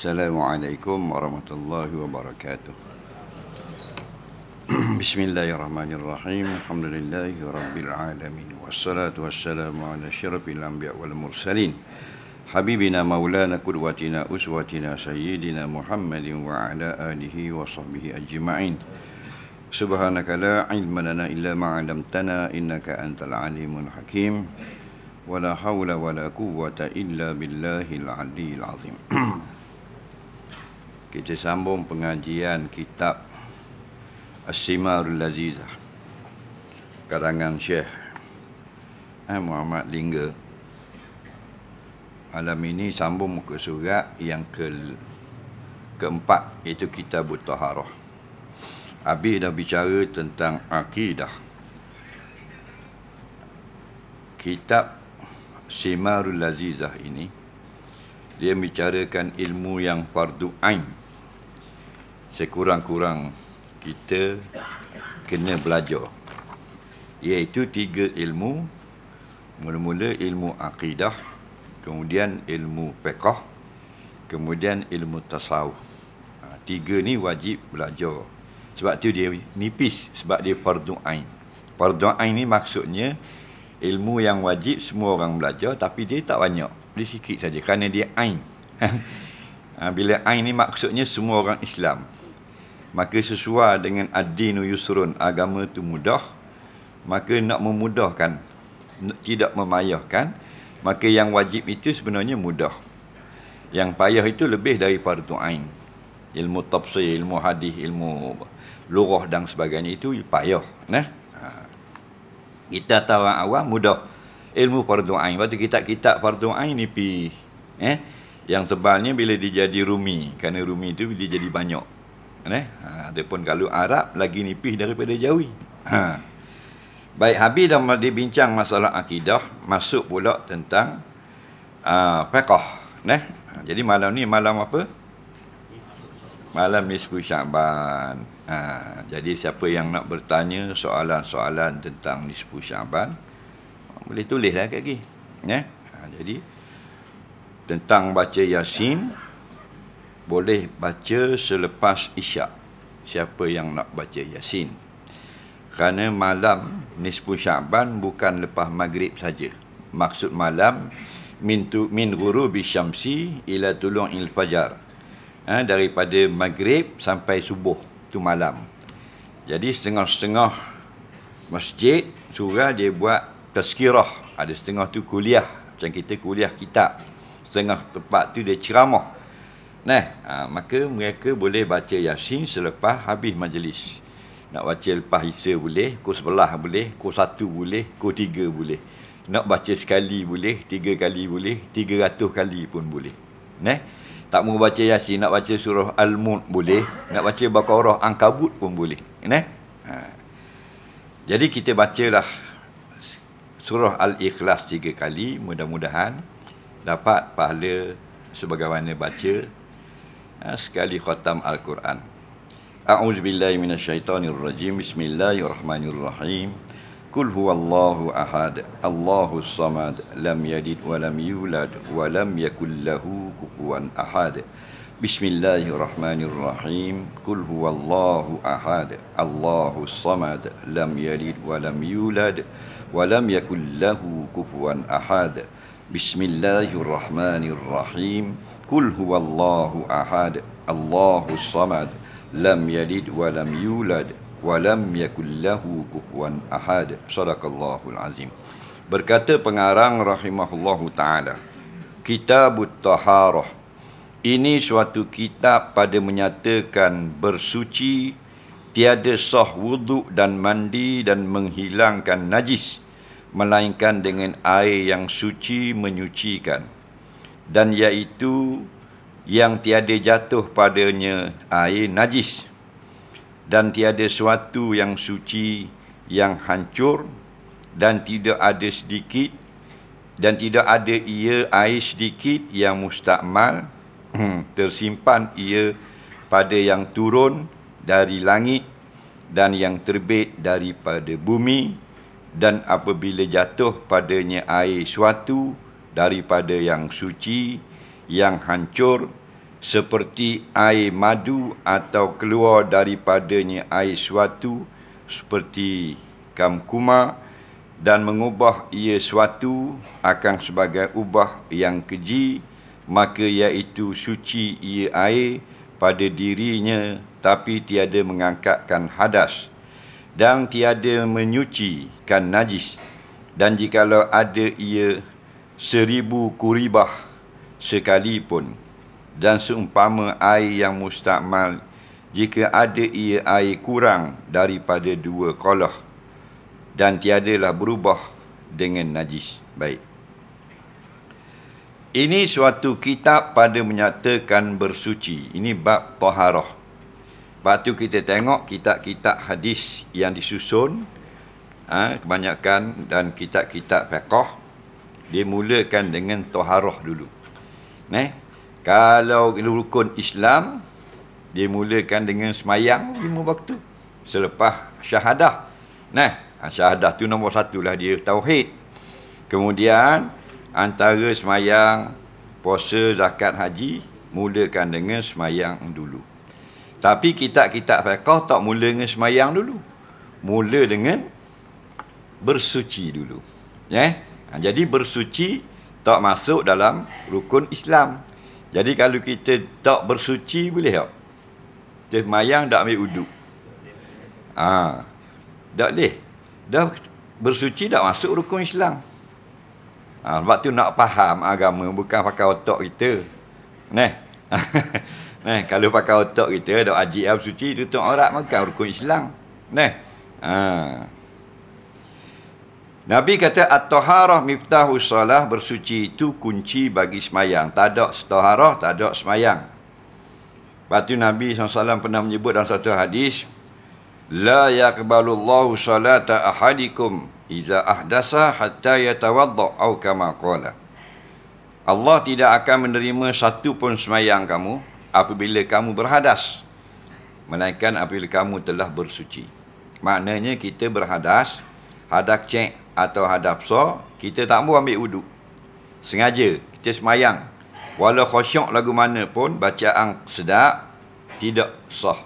السلام عليكم ورحمة الله وبركاته بسم الله الرحمن الرحيم الحمد لله رب العالمين والصلاة والسلام على شرف الأنبياء والمرسلين حبيبنا مولانا قدوتنا أسوتنا سيدنا محمد وعلى آله وصحبه أجمعين سبحانك لا علم لنا إلا ما علمتنا إنك أنت العليم الحكيم ولا حول ولا قوة إلا بالله العلي العظيم kita sambung pengajian kitab Asimarul Azizah karangan Syekh eh, Muhammad Lingga malam ini sambung muka surat yang ke keempat iaitu kitab Butaharah Habis dah bicara tentang akidah kitab Simarul Azizah ini dia bicarakan ilmu yang fardu ain sekurang-kurang kita kena belajar iaitu tiga ilmu mula-mula ilmu akidah kemudian ilmu fiqh kemudian ilmu tasawuf ha, tiga ni wajib belajar sebab tu dia nipis sebab dia fardu ain fardu ain ni maksudnya ilmu yang wajib semua orang belajar tapi dia tak banyak dia sikit saja kerana dia ain ha, bila ain ni maksudnya semua orang Islam maka sesuai dengan ad-dinu yusrun agama tu mudah maka nak memudahkan tidak memayahkan maka yang wajib itu sebenarnya mudah yang payah itu lebih dari fardu ain ilmu tafsir ilmu hadis ilmu lughah dan sebagainya itu payah nah ha. kita tahu awal mudah ilmu fardu ain waktu kita kitab fardu ain ni pi eh yang sebalnya bila dia jadi rumi kerana rumi itu dia jadi banyak Kan, eh? ada ha, pun kalau Arab lagi nipih daripada Jawi. Ha. Baik, habis dah bincang masalah akidah, masuk pula tentang uh, ah, fiqah. Kan, eh? Ha, jadi malam ni malam apa? Malam nisfu Syaban. Ha, jadi siapa yang nak bertanya soalan-soalan tentang nisfu Syaban, boleh tulislah kat lagi. Kan, eh? Ha, jadi, tentang baca Yasin, boleh baca selepas isyak siapa yang nak baca yasin kerana malam nisfu syaban bukan lepas maghrib saja maksud malam min tu min ghurub syamsi ila tulung il fajar ha, daripada maghrib sampai subuh tu malam jadi setengah-setengah masjid surah dia buat tazkirah ada setengah tu kuliah macam kita kuliah kitab setengah tempat tu dia ceramah Nah, ha, maka mereka boleh baca Yasin selepas habis majlis. Nak baca lepas Isa boleh, kos sebelah boleh, kos satu boleh, kos tiga boleh. Nak baca sekali boleh, tiga kali boleh, tiga ratus kali pun boleh. Nah, tak mau baca Yasin, nak baca surah Al-Mut boleh, nak baca Baqarah Angkabut pun boleh. Nah, ha. jadi kita bacalah surah Al-Ikhlas tiga kali, mudah-mudahan dapat pahala sebagaimana baca sekali khatam Al-Quran. minasyaitonir rajim. Bismillahirrahmanirrahim. Kul huwallahu ahad, Allahu samad, lam yalid wa lam yulad wa lam yakul lahu kufuwan ahad. Bismillahirrahmanirrahim. Kul huwallahu ahad, Allahu samad, lam yalid wa lam yulad wa lam yakul lahu kufuwan ahad. Bismillahirrahmanirrahim. Kul Allahu ahad Allahu samad Lam yalid wa lam yulad Wa lam yakullahu kuhwan ahad Sadakallahul azim Berkata pengarang rahimahullahu ta'ala Kitabut Taharah Ini suatu kitab pada menyatakan bersuci Tiada sah wuduk dan mandi dan menghilangkan najis Melainkan dengan air yang suci menyucikan dan iaitu yang tiada jatuh padanya air najis dan tiada suatu yang suci yang hancur dan tidak ada sedikit dan tidak ada ia air sedikit yang mustakmal hmm, tersimpan ia pada yang turun dari langit dan yang terbit daripada bumi dan apabila jatuh padanya air suatu, daripada yang suci yang hancur seperti air madu atau keluar daripadanya air suatu seperti kamkuma dan mengubah ia suatu akan sebagai ubah yang keji maka iaitu suci ia air pada dirinya tapi tiada mengangkatkan hadas dan tiada menyucikan najis dan jikalau ada ia seribu kuribah sekalipun dan seumpama air yang mustakmal jika ada ia air kurang daripada dua kolah dan tiadalah berubah dengan najis baik ini suatu kitab pada menyatakan bersuci ini bab taharah Batu kita tengok kitab-kitab hadis yang disusun ha, kebanyakan dan kitab-kitab fiqh dia mulakan dengan toharoh dulu. Neh, kalau rukun Islam, dia mulakan dengan semayang lima waktu selepas syahadah. Neh, ha, syahadah tu nombor satu lah dia tauhid. Kemudian antara semayang, puasa, zakat, haji, mulakan dengan semayang dulu. Tapi kita kita fiqah tak mula dengan semayang dulu. Mula dengan bersuci dulu. Ya. Yeah? Ha, jadi bersuci tak masuk dalam rukun Islam. Jadi kalau kita tak bersuci boleh tak? Kita mayang tak ambil uduk. Ha, tak boleh. Dah bersuci tak masuk rukun Islam. Ha, sebab tu nak faham agama bukan pakai otak kita. Neh. Neh, kalau pakai otak kita dak ajik ab suci tutup aurat makan rukun Islam. Neh. ah. Nabi kata at-taharah miftahu solah bersuci itu kunci bagi semayang. Tak ada taharah, tak ada semayang. Lepas tu Nabi SAW pernah menyebut dalam satu hadis, La yakbalu Allahu salata ahadikum iza ahdasa hatta yatawadda au kamakola. Allah tidak akan menerima satu pun semayang kamu apabila kamu berhadas. Melainkan apabila kamu telah bersuci. Maknanya kita berhadas, hadak cek, atau hadap so, kita tak mau ambil wuduk. Sengaja kita semayang. Walau khusyuk lagu mana pun bacaan sedap tidak sah.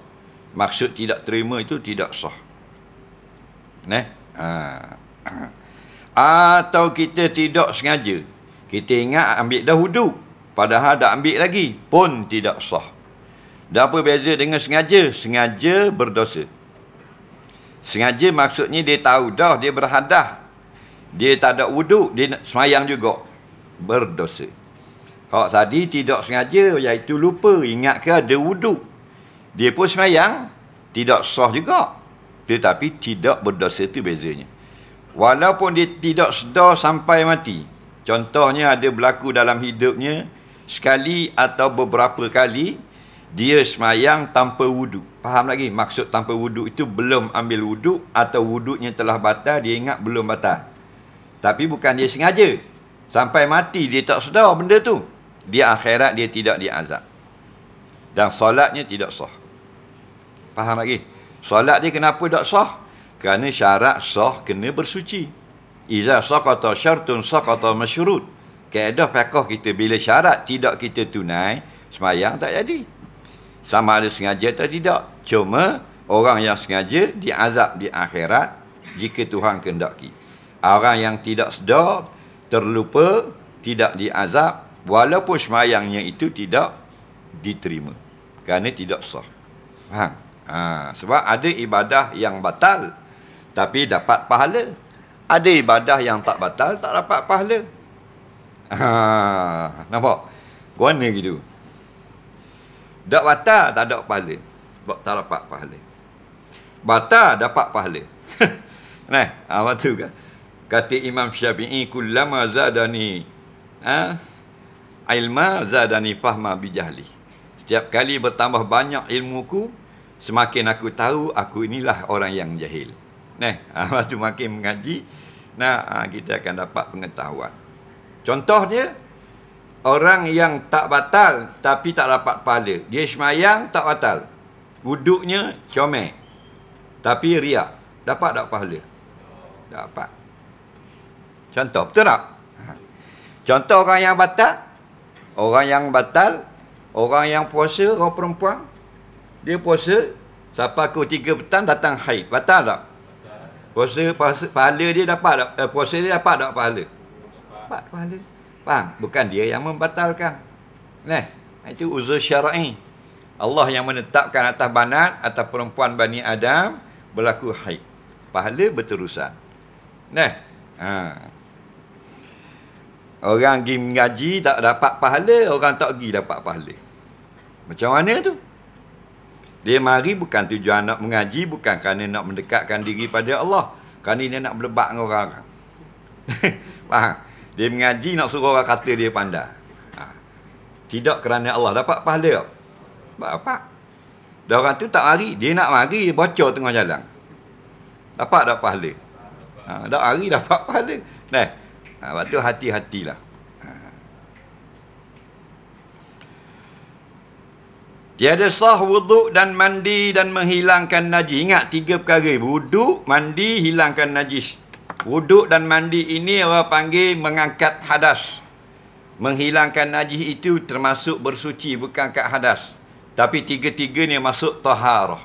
Maksud tidak terima itu tidak sah. Neh. Ha. atau kita tidak sengaja. Kita ingat ambil dah wuduk. Padahal dah ambil lagi pun tidak sah. Dah apa beza dengan sengaja? Sengaja berdosa. Sengaja maksudnya dia tahu dah, dia berhadah. Dia tak ada wuduk, dia nak semayang juga. Berdosa. Hak tadi tidak sengaja, iaitu lupa. Ingat ke ada wuduk. Dia pun semayang, tidak sah juga. Tetapi tidak berdosa itu bezanya. Walaupun dia tidak sedar sampai mati. Contohnya ada berlaku dalam hidupnya, sekali atau beberapa kali, dia semayang tanpa wuduk. Faham lagi? Maksud tanpa wuduk itu belum ambil wuduk atau wuduknya telah batal, dia ingat belum batal. Tapi bukan dia sengaja. Sampai mati dia tak sedar benda tu. Di akhirat dia tidak diazab. Dan solatnya tidak sah. Faham lagi? Solat dia kenapa tak sah? Kerana syarat sah kena bersuci. Iza sakata syartun sakata masyurut. Kaedah pekoh kita bila syarat tidak kita tunai, semayang tak jadi. Sama ada sengaja atau tidak. Cuma orang yang sengaja diazab di akhirat jika Tuhan kendaki. Orang yang tidak sedar, terlupa, tidak diazab walaupun semayangnya itu tidak diterima. Kerana tidak sah. Faham? Ha, sebab ada ibadah yang batal tapi dapat pahala. Ada ibadah yang tak batal tak dapat pahala. Ha, nampak? Guna gitu. Tak batal tak ada pahala. Sebab tak dapat pahala. Batal dapat pahala. nah, apa tu kan? kata Imam Syafi'i kullama zadani ha? ilma zadani fahma bijahli setiap kali bertambah banyak ilmuku semakin aku tahu aku inilah orang yang jahil neh ha, waktu makin mengaji nah ha, kita akan dapat pengetahuan contohnya orang yang tak batal tapi tak dapat pahala dia semayang tak batal wuduknya comel tapi riak dapat tak pahala dapat Contoh, betul tak? Ha. Contoh orang yang batal, orang yang batal, orang yang puasa, orang perempuan, dia puasa, siapa aku tiga petang datang haid. Batal tak? Puasa, puasa pahala dia dapat tak? Eh, puasa dia dapat tak pahala? Dapat pahala. Faham? Bukan dia yang membatalkan. Nah, itu uzur syar'i. Allah yang menetapkan atas banat, atas perempuan Bani Adam, berlaku haid. Pahala berterusan. Nah, haa. Orang pergi mengaji tak dapat pahala, orang tak pergi dapat pahala. Macam mana tu? Dia mari bukan tujuan nak mengaji, bukan kerana nak mendekatkan diri pada Allah. Kerana dia nak berlebat dengan orang-orang. Faham? Dia mengaji nak suruh orang kata dia pandai. Ha. Tidak kerana Allah dapat pahala. Dapat. Dan orang tu tak mari. Dia nak mari, bocor tengah jalan. Dapat tak pahala? Ha. Tak mari, dapat pahala. Nah. Ha, lepas tu hati-hatilah. Ha. Tiada sah wuduk dan mandi dan menghilangkan najis. Ingat tiga perkara. Wuduk, mandi, hilangkan najis. Wuduk dan mandi ini orang panggil mengangkat hadas. Menghilangkan najis itu termasuk bersuci bukan kat hadas. Tapi tiga-tiga ni masuk taharah.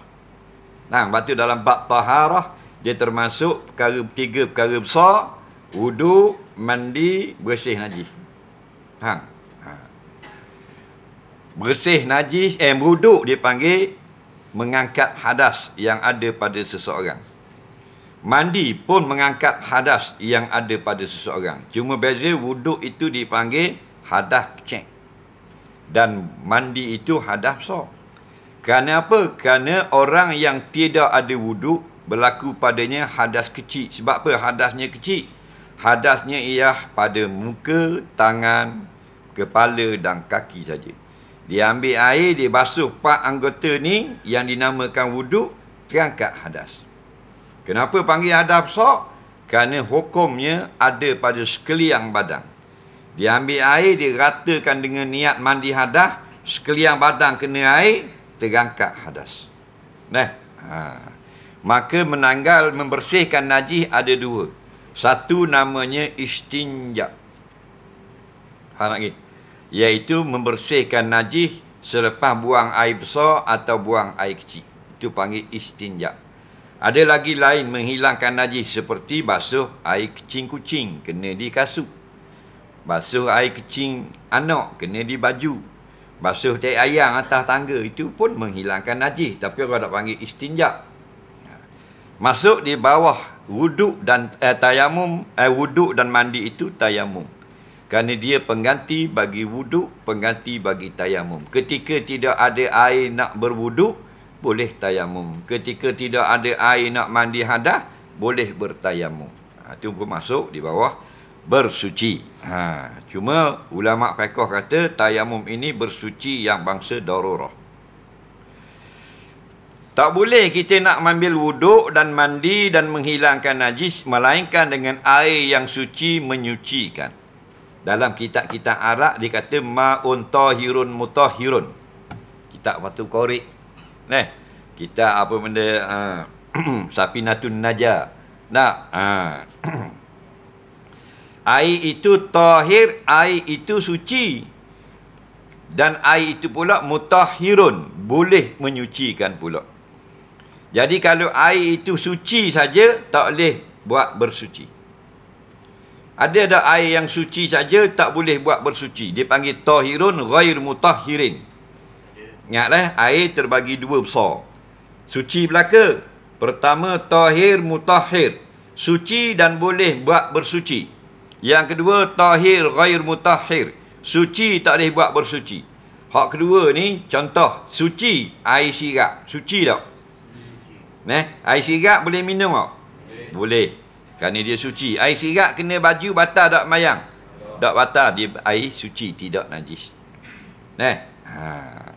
Nah, waktu dalam bab taharah dia termasuk perkara tiga perkara besar. Wuduk, mandi bersih najis. Faham? Ha. Bersih najis eh wuduk dipanggil mengangkat hadas yang ada pada seseorang. Mandi pun mengangkat hadas yang ada pada seseorang. Cuma beza wuduk itu dipanggil hadas cek. Dan mandi itu hadas sok. Kerana apa? Kerana orang yang tidak ada wuduk berlaku padanya hadas kecil. Sebab apa hadasnya kecil? hadasnya ialah pada muka, tangan, kepala dan kaki saja. Dia ambil air, dia basuh empat anggota ni yang dinamakan wuduk, terangkat hadas. Kenapa panggil hadas besar? Kerana hukumnya ada pada sekeliang badan. Dia ambil air, dia ratakan dengan niat mandi hadas, sekeliang badan kena air, terangkat hadas. Nah, ha. maka menanggal membersihkan najis ada dua. Satu namanya istinja. Ha nak pergi. Iaitu membersihkan najis selepas buang air besar atau buang air kecil. Itu panggil istinja. Ada lagi lain menghilangkan najis seperti basuh air kecing kucing kena di kasut. Basuh air kecing anak kena di baju. Basuh tai ayam atas tangga itu pun menghilangkan najis tapi orang tak panggil istinjak masuk di bawah wuduk dan eh, tayamum eh, wuduk dan mandi itu tayamum kerana dia pengganti bagi wuduk pengganti bagi tayamum ketika tidak ada air nak berwuduk boleh tayamum ketika tidak ada air nak mandi hadah boleh bertayamum ha, itu pun masuk di bawah bersuci ha, cuma ulama fiqh kata tayamum ini bersuci yang bangsa darurah tak boleh kita nak ambil wuduk dan mandi dan menghilangkan najis melainkan dengan air yang suci menyucikan. Dalam kitab-kitab Arab dikata maun tahirun mutahhirun. Kitab Fatu Qorik. Neh. Kita apa benda ha, sapi natun naja. Nak. Ha. air itu tahir, air itu suci. Dan air itu pula mutahhirun, boleh menyucikan pula. Jadi kalau air itu suci saja tak boleh buat bersuci. Ada ada air yang suci saja tak boleh buat bersuci. Dia panggil tahirun ghair mutahhirin. Ingatlah air terbagi dua besar. Suci belaka. Pertama tahir mutahhir. Suci dan boleh buat bersuci. Yang kedua tahir ghair mutahhir. Suci tak boleh buat bersuci. Hak kedua ni contoh suci air sirap. Suci tak? Nah, air sirap boleh minum tak? Boleh. Kerana dia suci. Air sirap kena baju batal dak mayang. dak batal dia air suci tidak najis. Nah, Ha.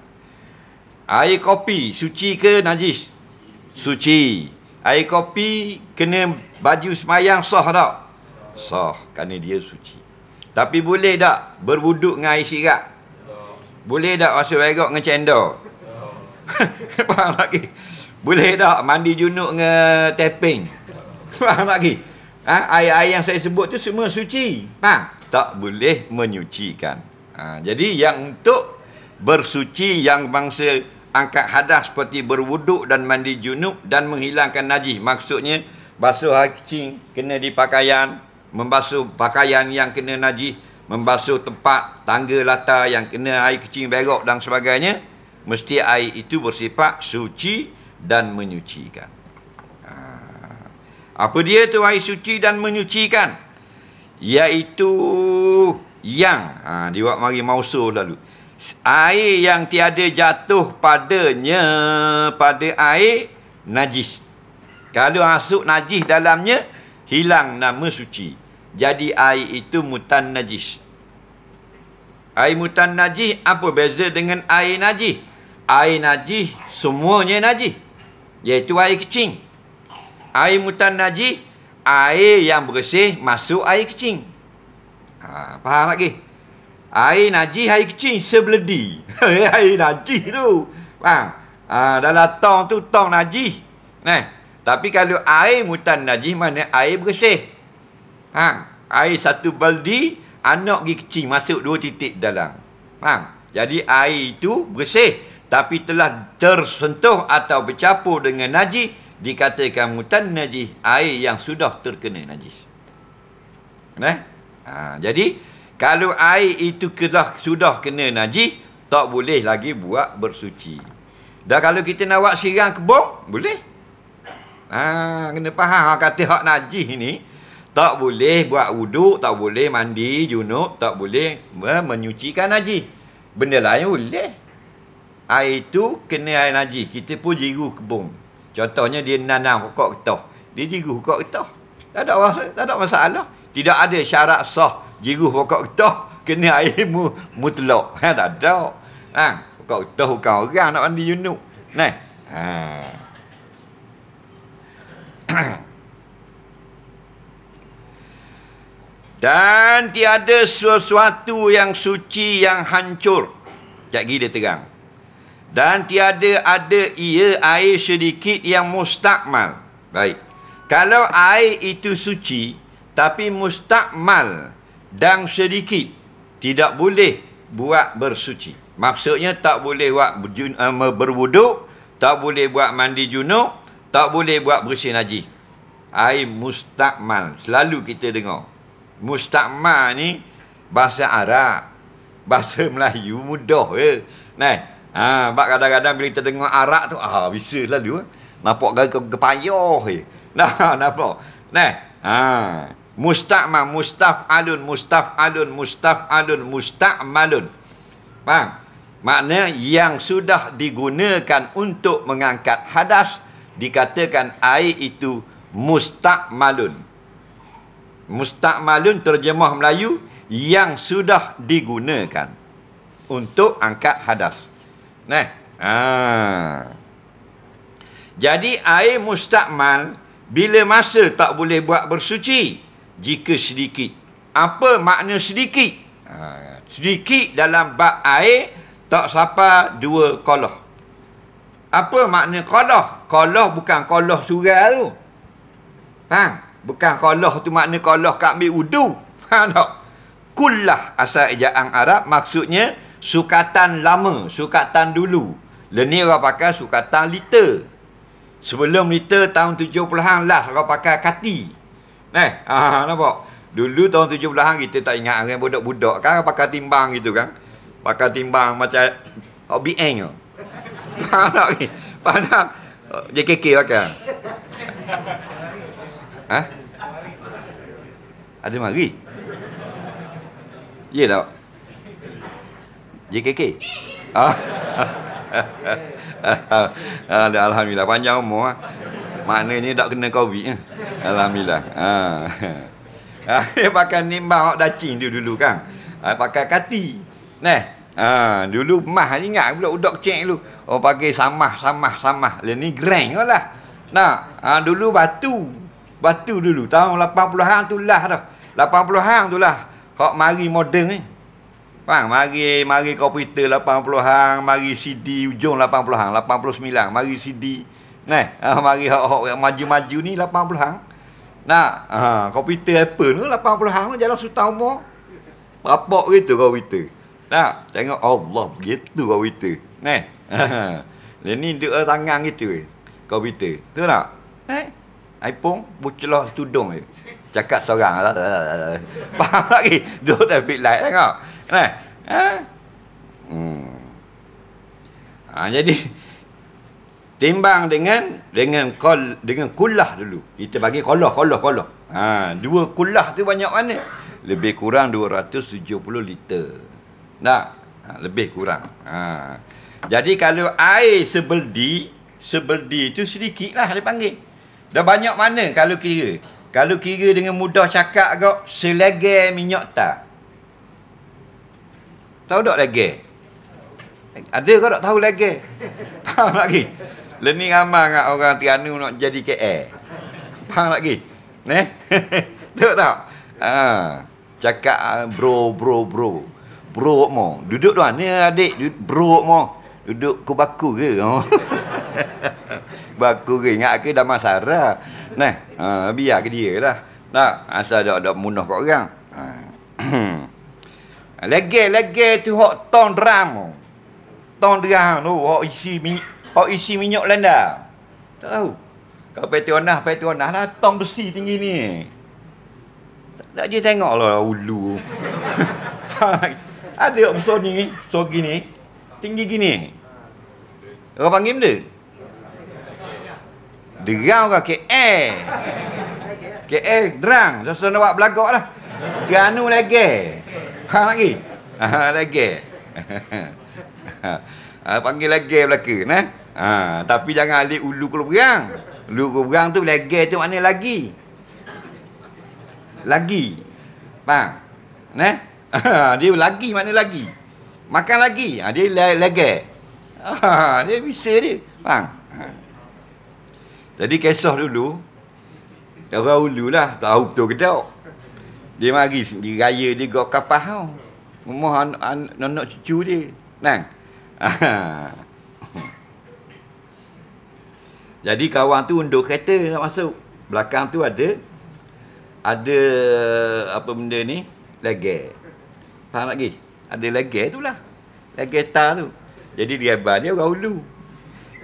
Air kopi suci ke najis? Suci. Air kopi kena baju semayang sah tak? Sah. Kerana dia suci. Tapi boleh tak berbuduk dengan air sirap? Boleh tak masuk berok dengan cendol? Faham lagi? Boleh tak mandi junuk dengan tapping? Faham lagi? Ha? Air-air yang saya sebut tu semua suci. Faham? Tak boleh menyucikan. Ha, jadi yang untuk bersuci yang bangsa angkat hadas seperti berwuduk dan mandi junuk dan menghilangkan najis. Maksudnya basuh hacing kena di pakaian, membasuh pakaian yang kena najis, membasuh tempat tangga latar yang kena air kecing berok dan sebagainya. Mesti air itu bersifat suci dan menyucikan. Ha. Apa dia tu air suci dan menyucikan? Iaitu yang ha, diwak mari mausul lalu. Air yang tiada jatuh padanya pada air najis. Kalau masuk najis dalamnya hilang nama suci. Jadi air itu mutan najis. Air mutan najis apa beza dengan air najis? Air najis semuanya najis iaitu air kecing. Air mutan naji, air yang bersih masuk air kecing. Ha, faham lagi? Air naji, air kecing sebeledi. Eh, air naji tu. Faham? Ha, dalam tong tu, tong naji. Nah, tapi kalau air mutan naji, mana air bersih? Ha, air satu baldi, anak pergi kecing masuk dua titik dalam. Faham? Jadi air itu bersih tapi telah tersentuh atau bercampur dengan najis dikatakan mutan najis air yang sudah terkena najis. Nah, ha, jadi kalau air itu sudah sudah kena najis tak boleh lagi buat bersuci. Dah kalau kita nak buat siram kebong boleh. Ha, kena faham ha, kata hak najis ni tak boleh buat wuduk, tak boleh mandi junub, tak boleh menyucikan najis. Benda lain boleh air itu kena air najis. Kita pun jiru kebun. Contohnya dia nanam pokok getah. Dia jiru pokok getah. Tak ada masalah, tak ada masalah. Tidak ada syarat sah jiru pokok getah kena air mu mutlak. Ha, tak ada. Ha, pokok getah bukan orang nak mandi junuk. Nah. Ha. Dan tiada sesuatu yang suci yang hancur. Cak dia terang dan tiada ada ia air sedikit yang mustakmal. Baik. Kalau air itu suci tapi mustakmal dan sedikit tidak boleh buat bersuci. Maksudnya tak boleh buat eh, berwuduk, tak boleh buat mandi junub, tak boleh buat bersih najis. Air mustakmal selalu kita dengar. Mustakmal ni bahasa Arab. Bahasa Melayu mudah je. Ya? Nah, Ha, sebab kadang-kadang bila kita dengar arak tu, ah bisa lalu eh. Nampak gaya ke kepayoh je. Eh. Nah, nampak. Nah. Ha. Musta'ma, musta'alun, musta'alun, musta'alun, musta'malun. Faham? Makna yang sudah digunakan untuk mengangkat hadas, dikatakan air itu musta'malun. Musta'malun terjemah Melayu, yang sudah digunakan untuk angkat hadas. Nah. Ha. Jadi air mustakmal bila masa tak boleh buat bersuci jika sedikit. Apa makna sedikit? Ha. Sedikit dalam bak air tak sampai dua kolah. Apa makna kolah? Kolah bukan kolah surau tu. Faham? Bukan kolah tu makna kolah kat ambil udu. Faham tak? Kullah asal ejaan Arab maksudnya sukatan lama, sukatan dulu. Lenir orang pakai sukatan liter. Sebelum liter tahun 70-an lah orang pakai kati. Neh, ah nampak. Dulu tahun 70-an kita tak ingat dengan budak-budak kan pakai timbang gitu kan. Pakai timbang macam hobi eng. Panak. Panak. JKK pakai. Ha? Ada mari. Yelah. JKK? Ah. Ah, Alhamdulillah panjang umur ah. ni tak kena covid Alhamdulillah Dia pakai nimbang Awak dacing dia dulu kan Dia pakai kati Nah Ah, dulu mah ingat pula udak cek dulu. Oh pakai samah samah samah. le ni greng lah. Nah, ah, dulu batu. Batu dulu tahun 80-an tu dah. 80-an tu lah. Hak lah. mari moden ni. Eh. Faham? Mari, mari komputer 80 hang, mari CD ujung 80-an, 89, mari CD. Nah, ah, mari hok-hok yang maju-maju ni 80 hang. Nah, ha, ah, komputer Apple tu 80-an tu jalan sutau umur. Berapa gitu komputer? Nah, tengok Allah begitu komputer. neh. Ha. ni dia tangan gitu eh. Komputer. Tu nak. Eh, iPhone bucelah tudung je. Cakap seorang. Faham lagi? dua dah bit light tengok. Nah, ha? Hmm. Ha, jadi timbang dengan dengan kol, dengan kulah dulu. Kita bagi kolah kolah kolah. Ha, dua kulah tu banyak mana? Lebih kurang 270 liter. Nah, ha, lebih kurang. Ha. Jadi kalau air sebeldi, sebeldi tu sedikitlah dia panggil. Dah banyak mana kalau kira? Kalau kira dengan mudah cakap kau selege minyak tak? Tahu tak lagi? Ada kau tak tahu lagi? Faham lagi? Leni ramai dengan orang Tiranu nak jadi KL. Faham lagi? Ne? tahu tak? Ha. Cakap ah, bro, bro, bro. Bro mo. Duduk tuan. Ni adik bro mo. Duduk kubaku ke? Oh. Baku ke? Ingat ke dah masara? Ne? Ha, biar ke dia lah. Tak? Asal tak ada munuh kat orang. Ha. Lagi-lagi tu hok ton drum. Ton drum ha, tu hok isi minyak, hok isi minyak landa. Tahu. Kau petronah, petronah lah tong besi tinggi ni. Tak je tengok lah ulu. Ada yang besar ni, so gini. Tinggi gini. Kau panggil benda? Derang kau, KL. KL, derang. Jangan nak buat belagak lah. Dia anu lagi. Ha lagi. Ha lagi. Ha, panggil lagi belaka, nah. Ha, tapi jangan alih ulu kalau berang. Ulu kalau berang tu lagi tu makna lagi. Lagi. Faham? Nah. Ha, dia lagi makna lagi. Makan lagi. Ha, dia lagi. Ha, dia bisa dia. Faham? Jadi kisah dulu. Orang ulu lah. Tahu betul ke tak? Dia mari di raya dia gok kapah tau. Rumah anak cucu dia. Nang. Jadi kawan tu undur kereta nak masuk. Belakang tu ada ada apa benda ni? Lege. Faham lagi? Ada lege tu lah. Lege ta tu. Jadi dia bar dia orang ulu.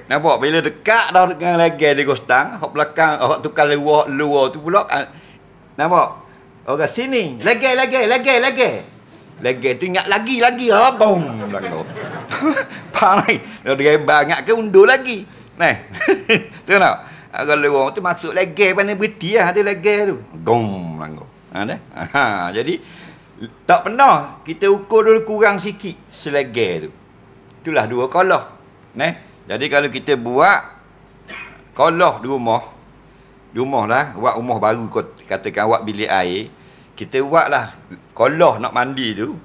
Nampak bila dekat dah dengan lege dia gostang, hok belakang, hok tukar luar, luar tu pula. Kan? Nampak? Orang sini. Lagi, lagi, lagi, lagi. Lagi tu ingat lagi, lagi. Abang. Pang ni. Dia rebah ingat ke undur lagi. Nah. Tengok tak? Agak ah, lewat tu masuk lagi pada berhenti lah. Ada lagi tu. Gong. Langgo. Ada. Ha, dah? Ha, jadi. Tak pernah. Kita ukur dulu kurang sikit. Selagi tu. Itulah dua kolah. Nah. Jadi kalau kita buat. Kolah di rumah. Di rumah lah. Buat rumah baru kot katakan buat bilik air kita buatlah koloh nak mandi tu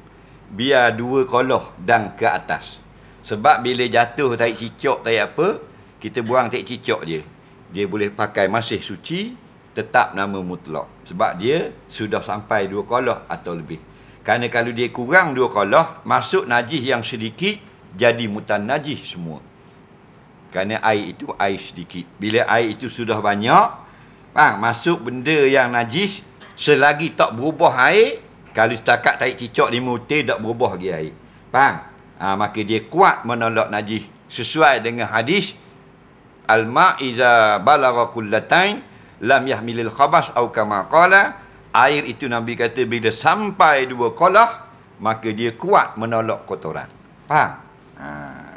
biar dua koloh dan ke atas sebab bila jatuh tahi cicok tahi apa kita buang tahi cicok je. dia boleh pakai masih suci tetap nama mutlak sebab dia sudah sampai dua koloh atau lebih kerana kalau dia kurang dua koloh masuk najis yang sedikit jadi mutan najis semua kerana air itu air sedikit bila air itu sudah banyak Ha, masuk benda yang najis selagi tak berubah air kalau setakat tahi cicak di mutir tak berubah lagi air faham ha, maka dia kuat menolak najis sesuai dengan hadis alma iza balagha kullatain lam yahmilil khabas au kama qala air itu nabi kata bila sampai dua kolah maka dia kuat menolak kotoran faham ha.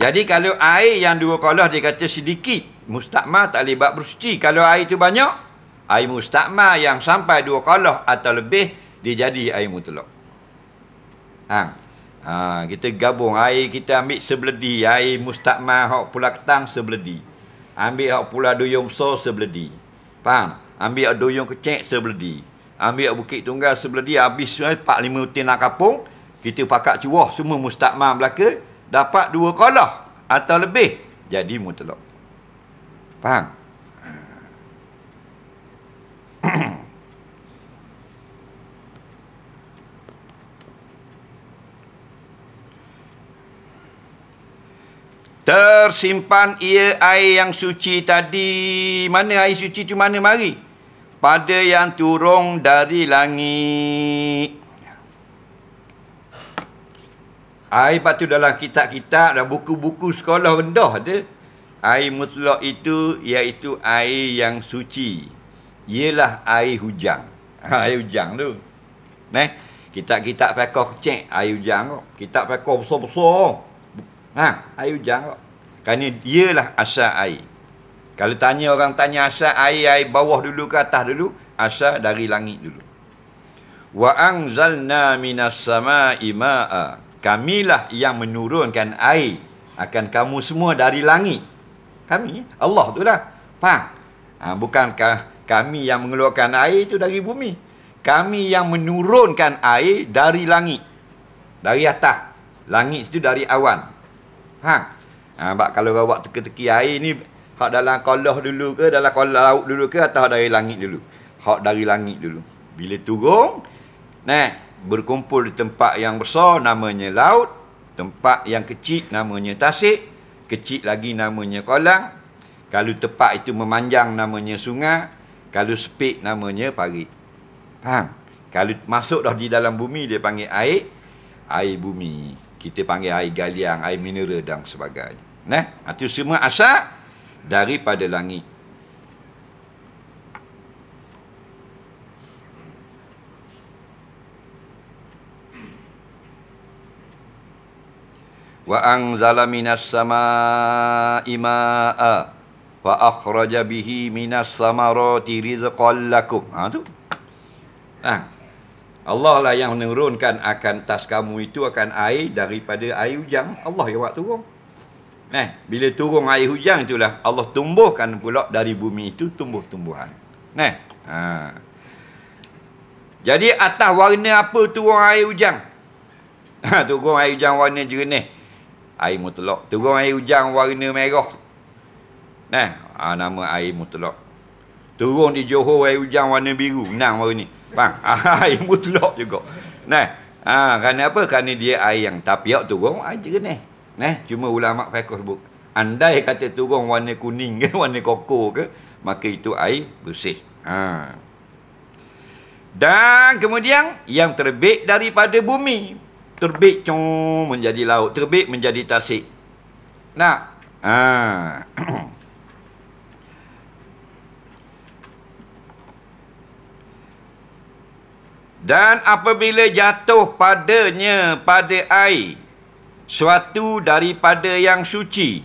Jadi kalau air yang dua kolah dia kata sedikit, mustakmah tak boleh buat bersuci. Kalau air itu banyak, air mustakmah yang sampai dua kolah atau lebih, dia jadi air mutlak. Ha. ha. kita gabung air kita ambil sebeledi air mustakmah hok pula ketang sebeledi ambil hok pula duyung so sebeledi faham ambil hok duyung kecek sebeledi ambil hok bukit tunggal sebeledi habis 4 5 eh, utin nak kapung kita pakak cuah semua mustakmah belaka dapat dua kolah atau lebih jadi mutlak. Faham? Tersimpan ia air yang suci tadi. Mana air suci tu mana mari? Pada yang turun dari langit. Air batu dalam kitab-kitab dan buku-buku sekolah rendah dia. Air mutlak itu iaitu air yang suci. Ialah air hujang. air hujang tu. Nah kitab-kitab fiqh kecil air hujang kok. Kitab fiqh besar-besar. Ha, air hujang kok. Kerana ialah asal air. Kalau tanya orang tanya asal air, air bawah dulu ke atas dulu? Asal dari langit dulu. Wa anzalna minas sama imaa kamilah yang menurunkan air akan kamu semua dari langit. Kami, Allah tu lah. Faham? Ha, bukankah kami yang mengeluarkan air itu dari bumi? Kami yang menurunkan air dari langit. Dari atas. Langit itu dari awan. Faham? Ha, bak, kalau awak teki-teki air ni, hak dalam kolah dulu ke, dalam kolah laut dulu ke, atau dari langit dulu? Hak dari langit dulu. Bila turun, nah, berkumpul di tempat yang besar namanya laut, tempat yang kecil namanya tasik, kecil lagi namanya kolam. Kalau tempat itu memanjang namanya sungai, kalau sepit namanya parit. Faham? Kalau masuk dah di dalam bumi dia panggil air air bumi. Kita panggil air galian air mineral dan sebagainya. Nah, itu semua asal daripada langit. wa anzala minas samaa'i maa'a wa akhraja bihi minas samarati rizqan lakum. Ha tu. Ha. Allah lah yang menurunkan akan tas kamu itu akan air daripada air hujan. Allah yang buat turun. Eh, bila turun air hujan itulah Allah tumbuhkan pula dari bumi itu tumbuh-tumbuhan. Neh. Ha. Jadi atas warna apa turun air hujan? Ha, turun air hujan warna jernih air mutlak. Turun air hujan warna merah. Nah, ha, nama air mutlak. Turun di Johor air hujan warna biru. Nah, baru ni. Bang, ha, air mutlak juga. Nah, ha, kerana apa? Kerana dia air yang tapiak turun air jernih. Nah, cuma ulama fiqh sebut. Andai kata turun warna kuning ke, warna koko ke, maka itu air bersih. Ha. Dan kemudian yang terbit daripada bumi terbit cung menjadi laut terbit menjadi tasik nak ha. dan apabila jatuh padanya pada air suatu daripada yang suci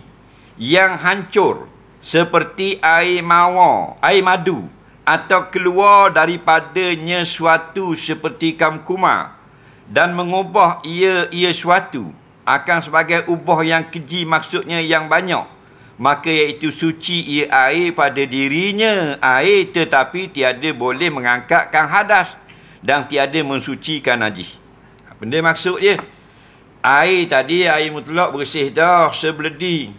yang hancur seperti air mawar air madu atau keluar daripadanya suatu seperti kamkumar dan mengubah ia ia suatu akan sebagai ubah yang keji maksudnya yang banyak maka iaitu suci ia air pada dirinya air tetapi tiada boleh mengangkatkan hadas dan tiada mensucikan najis apa ha, dia maksud dia air tadi air mutlak bersih dah sebeledi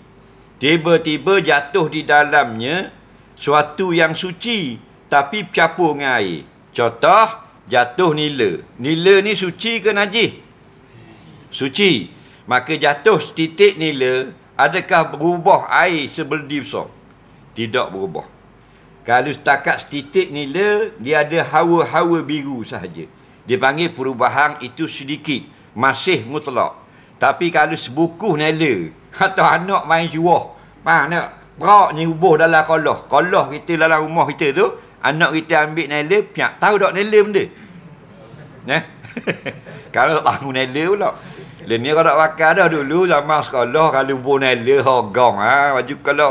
tiba-tiba jatuh di dalamnya suatu yang suci tapi capung air contoh jatuh nila. Nila ni suci ke najis? Suci. Maka jatuh titik nila, adakah berubah air sebelum besar? Tidak berubah. Kalau setakat titik nila, dia ada hawa-hawa biru sahaja. Dia panggil perubahan itu sedikit. Masih mutlak. Tapi kalau sebukuh nila, atau anak main juah, mana? Perak ni ubah dalam kolah. Kolah kita dalam rumah kita tu, anak kita ambil nailer piak tahu dak nailer benda nah kalau aku nailer pula le lah, ni kada pakai dah dulu lama sekolah kalau bu nailer hogong ha baju kalau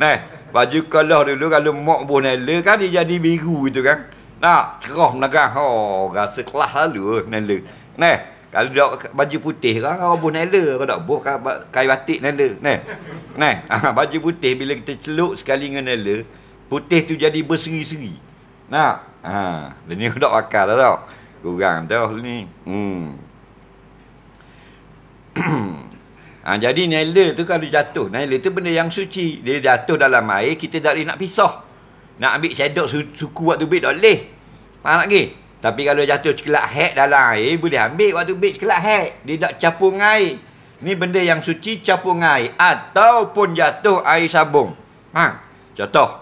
nah baju kalau dulu kalau mak bu nailer kan dia jadi biru gitu kan nah cerah negara ha oh, rasa kelas lalu nailer nah kalau dak baju putih kan kau bu nailer kada bu kai batik nailer nah nah baju putih bila kita celuk sekali dengan nailer putih tu jadi berseri-seri. Nak? Ha, dia ni dak akal dah tau. Kurang dah ni. Hmm. ha, jadi nailer tu kalau jatuh, nailer tu benda yang suci. Dia jatuh dalam air, kita tak nak pisah. Nak ambil sedok su suku waktu bit tak leh. Faham lagi? Tapi kalau jatuh sekelak hek dalam air, boleh ambil waktu bit sekelak hek. Dia tak capung air. Ni benda yang suci capung air. Ataupun jatuh air sabung. Ha? Contoh.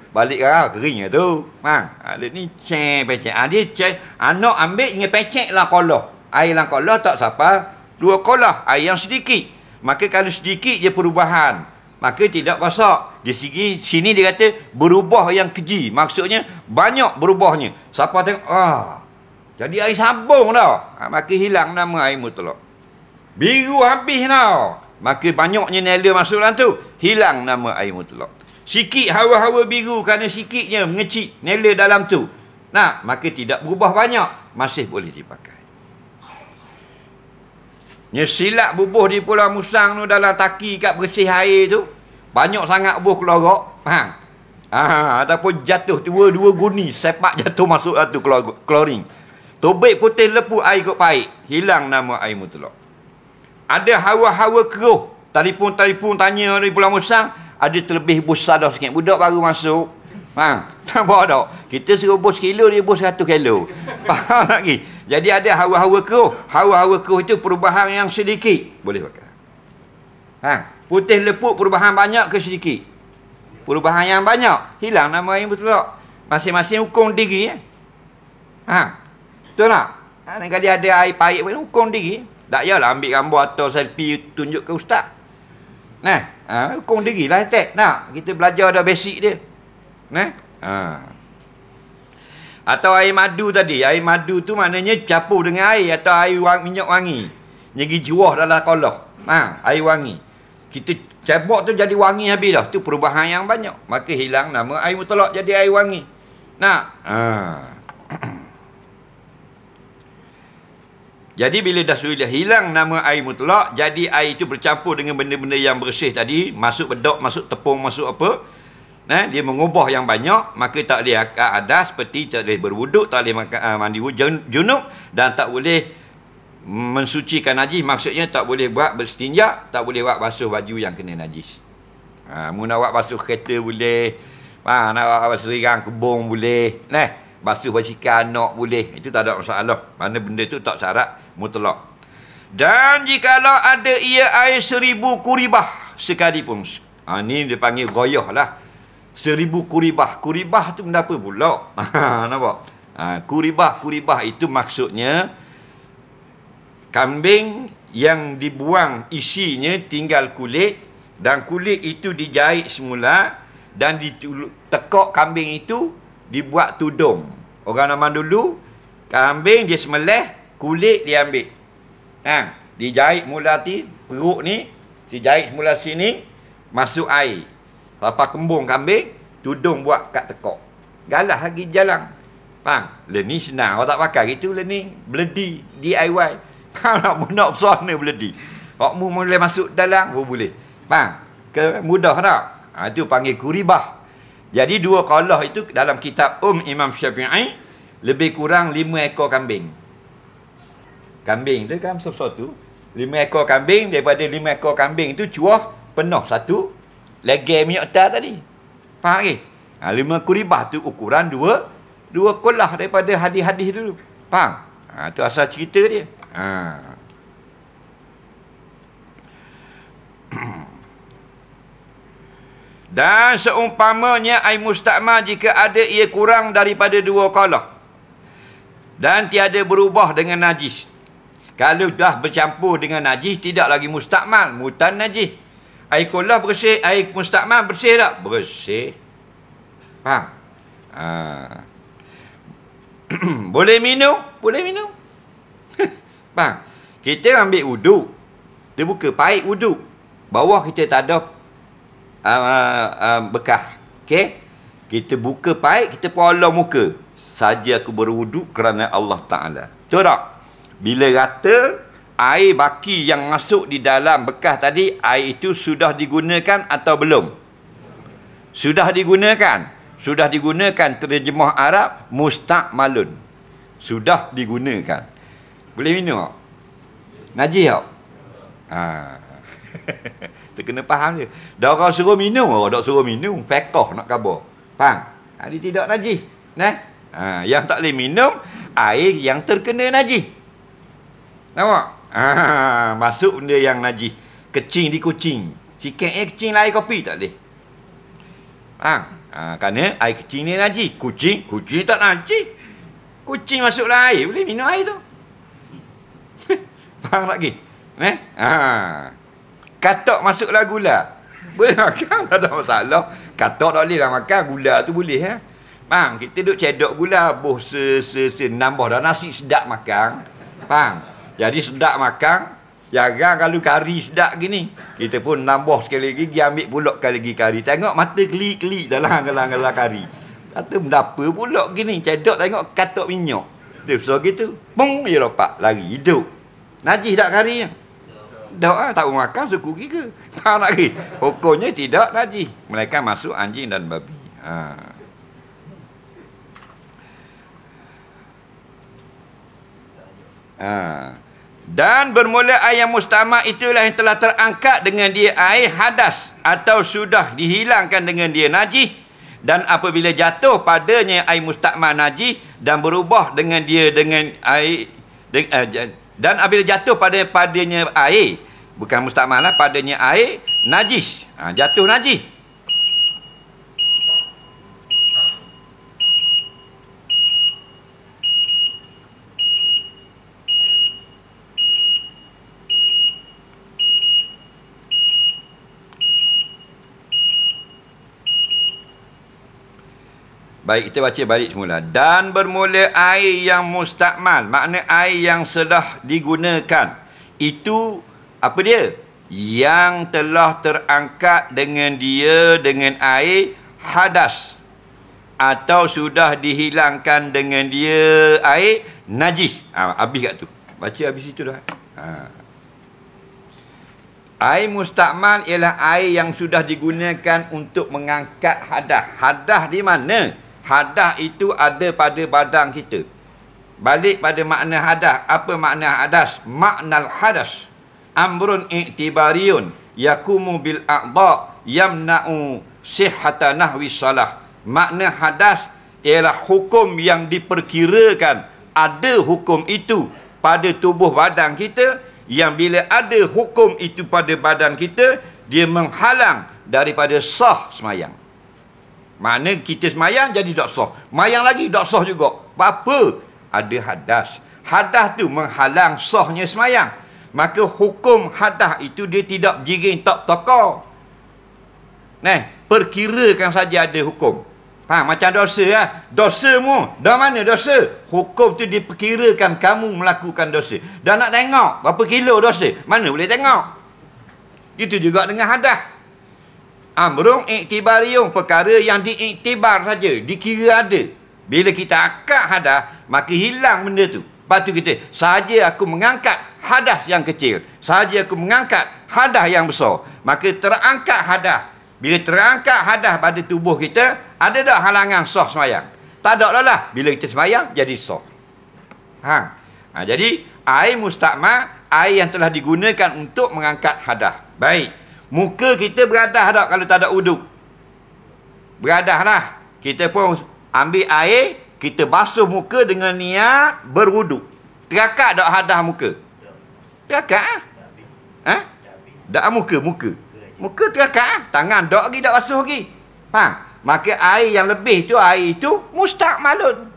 balik ke arah keringnya tu. Mang, ada ah, ni cek pecek. Ah dia cek anak ah, ambil ingat pecek lah kolah. Air lah kolah tak siapa. Dua kolah air yang sedikit. Maka kalau sedikit je perubahan. Maka tidak basak. Di sini, sini dia kata berubah yang keji. Maksudnya banyak berubahnya. Siapa tengok, ah. Jadi air sabung dah. Ha, maka hilang nama air mutlak. Biru habis dah. Maka banyaknya nela masuk dalam tu. Hilang nama air mutlak. Sikit hawa-hawa biru kerana sikitnya mengecik nela dalam tu. Nah, maka tidak berubah banyak. Masih boleh dipakai. Nya silap bubuh di Pulau Musang tu dalam taki kat bersih air tu. Banyak sangat bubuh kelorok. Faham? Ah, ha, ataupun jatuh dua-dua guni sepak jatuh masuk satu klorin tobek putih lepu air kot pahit hilang nama air mutlak ada hawa-hawa keruh telefon-telefon tanya dari pulau musang ada terlebih bus sadar sikit. Budak baru masuk. Faham? Nampak tak? Kita suruh bus kilo, dia bus satu kilo. Faham lagi? Jadi ada hawa-hawa keruh. Hawa-hawa keruh itu perubahan yang sedikit. Boleh pakai. Ha? Putih leput perubahan banyak ke sedikit? Perubahan yang banyak. Hilang nama yang betul tak? Masing-masing hukum diri. Eh? Ha? Betul tak? Ha? Kali ada air pahit pun hukum diri. Tak yalah ambil gambar atau selfie tunjuk ke ustaz. Nah, ha, hukum diri lah tak nak. Kita belajar dah basic dia. Nah. Ha. Atau air madu tadi. Air madu tu maknanya capur dengan air atau air wang, minyak wangi. Jadi juah dalam kolah. Ha, air wangi. Kita cebok tu jadi wangi habis dah. Tu perubahan yang banyak. Maka hilang nama air mutolak jadi air wangi. Nah. Ha. Jadi bila dah suri dia hilang nama air mutlak, jadi air itu bercampur dengan benda-benda yang bersih tadi, masuk bedok, masuk tepung, masuk apa. Nah, dia mengubah yang banyak, maka tak boleh akal ada seperti tak boleh berwuduk, tak boleh ah, mandi junub dan tak boleh mensucikan najis. Maksudnya tak boleh buat berstinja, tak boleh buat basuh baju yang kena najis. Ha, mu nak buat basuh kereta boleh, ha, nak buat basuh ringan kebun boleh, nah, basuh basikal anak boleh. Itu tak ada masalah. Mana benda tu tak syarat mutlak. Dan jikalau ada ia air seribu kuribah sekalipun. Ha, ini dia panggil goyah lah. Seribu kuribah. Kuribah tu benda apa pula? Ha, nampak? Ha, kuribah-kuribah itu maksudnya kambing yang dibuang isinya tinggal kulit dan kulit itu dijahit semula dan ditekok kambing itu dibuat tudung. Orang nama dulu, kambing dia semeleh, kulit dia ambil. Ha, dijahit mula ti perut ni, dijahit mula sini masuk air. Lepas kembung kambing, tudung buat kat tekok. Galah lagi jalan. Bang, le lah ni senang. Kau tak pakai gitu le lah bledi DIY. Kalau nak nak besar ni beledi. Kau mu boleh masuk dalam, kau boleh. Bang, ke mudah tak? Ha, itu panggil kuribah. Jadi dua kalah itu dalam kitab Um Imam Syafi'i lebih kurang lima ekor kambing kambing tu kan sesuatu lima ekor kambing daripada lima ekor kambing tu cuah penuh satu lege minyak tar tadi faham ke ha, lima kuribah tu ukuran dua dua kolah daripada hadis-hadis dulu faham ha, tu asal cerita dia ha. Dan seumpamanya ay mustakmal jika ada ia kurang daripada dua kolah. Dan tiada berubah dengan najis. Kalau dah bercampur dengan najis, tidak lagi mustakmal. Mutan najis. Air kolah bersih, air mustakmal bersih tak? Bersih. Faham? Ha. Boleh minum? Boleh minum. Faham? Kita ambil wuduk, Kita buka paik wuduk, Bawah kita tak ada uh, uh, ah, uh, ah, ah, bekah. okay? Kita buka paik, kita polong muka. Saja aku berwuduk kerana Allah Ta'ala. Betul tak? bila rata air baki yang masuk di dalam bekas tadi air itu sudah digunakan atau belum sudah digunakan sudah digunakan terjemah Arab mustakmalun sudah digunakan boleh minum tak? najih tak? Ha. kita kena faham je dah orang suruh minum orang tak suruh minum fekoh nak kabur faham? Ini tidak najih nah? Ha. yang tak boleh minum air yang terkena najih Nampak? Ah, masuk benda yang najis. Kecing di kucing. Sikit air kecing lah air kopi tak boleh. Faham? Ah, kerana air kecing ni najis. Kucing, kucing tak najis. Kucing masuk lah air. Boleh minum air tu. Faham tak lagi? Eh? Ah. Katok masuklah gula. Boleh makan, tak ada masalah. Katok tak boleh lah makan, gula tu boleh. Eh? Bang, kita duduk cedok gula, boh se, se, se, nambah dah nasi sedap makan. Bang, jadi sedap makan, jarang kalau kari sedap gini. Kita pun nambah sekali lagi, pergi ambil pulak sekali lagi kari. Tengok mata kelik-kelik dalam gelang-gelang kari. Kata, kenapa pulak gini? Cedok tengok katok minyak. Dia besar gitu. Pung, dia lopak. Lari, hidup. Najis tak kari ya? Tak lah, ah, tak makan suku kira. Tak nak kira. Pokoknya tidak najis. Mereka masuk anjing dan babi. Haa. Ah. Ha. Dan bermula ayam mustama itulah yang telah terangkat dengan dia air hadas atau sudah dihilangkan dengan dia najih. Dan apabila jatuh padanya air mustama najih dan berubah dengan dia dengan air dengan, eh, dan apabila jatuh pada padanya air bukan mustama lah padanya air najis ha, jatuh najis Baik, kita baca balik semula. Dan bermula air yang mustakmal. Makna air yang sudah digunakan. Itu apa dia? Yang telah terangkat dengan dia dengan air hadas. Atau sudah dihilangkan dengan dia air najis. Ha, habis kat tu. Baca habis itu dah. Ha. Air mustakmal ialah air yang sudah digunakan untuk mengangkat hadah. Hadah di mana? Hadah hadah itu ada pada badan kita balik pada makna hadah apa makna hadas maknal hadas amrun i'tibariyun yakumu bil a'dha yamna'u sihhata nahwi salah makna hadas ialah hukum yang diperkirakan ada hukum itu pada tubuh badan kita yang bila ada hukum itu pada badan kita dia menghalang daripada sah semayang mana kita semayang jadi tak sah. Mayang lagi tak sah juga. apa? Ada hadas. Hadas tu menghalang sahnya semayang. Maka hukum hadas itu dia tidak jiring tak tokoh. Nah, perkirakan saja ada hukum. Ha, macam dosa lah. Ha? Dosa mu. Dah mana dosa? Hukum tu diperkirakan kamu melakukan dosa. Dah nak tengok berapa kilo dosa? Mana boleh tengok? Itu juga dengan hadah. Amrung iktibarium. Perkara yang diiktibar saja. Dikira ada. Bila kita akak hadah, maka hilang benda tu. Lepas tu kita, saja aku mengangkat hadah yang kecil. Saja aku mengangkat hadah yang besar. Maka terangkat hadah. Bila terangkat hadah pada tubuh kita, ada tak halangan soh semayang? Tak ada lah lah. Bila kita semayang, jadi soh. Ha. ha. Jadi, air mustakma, air yang telah digunakan untuk mengangkat hadah. Baik. Muka kita beradah tak kalau tak ada uduk? Beradah lah. Kita pun ambil air, kita basuh muka dengan niat beruduk. Terakak tak hadah muka? Terakak lah. Ha? Tak muka, muka. Muka terakak lah. Tangan tak lagi, tak basuh lagi. Faham? Maka air yang lebih tu, air itu mustak malun.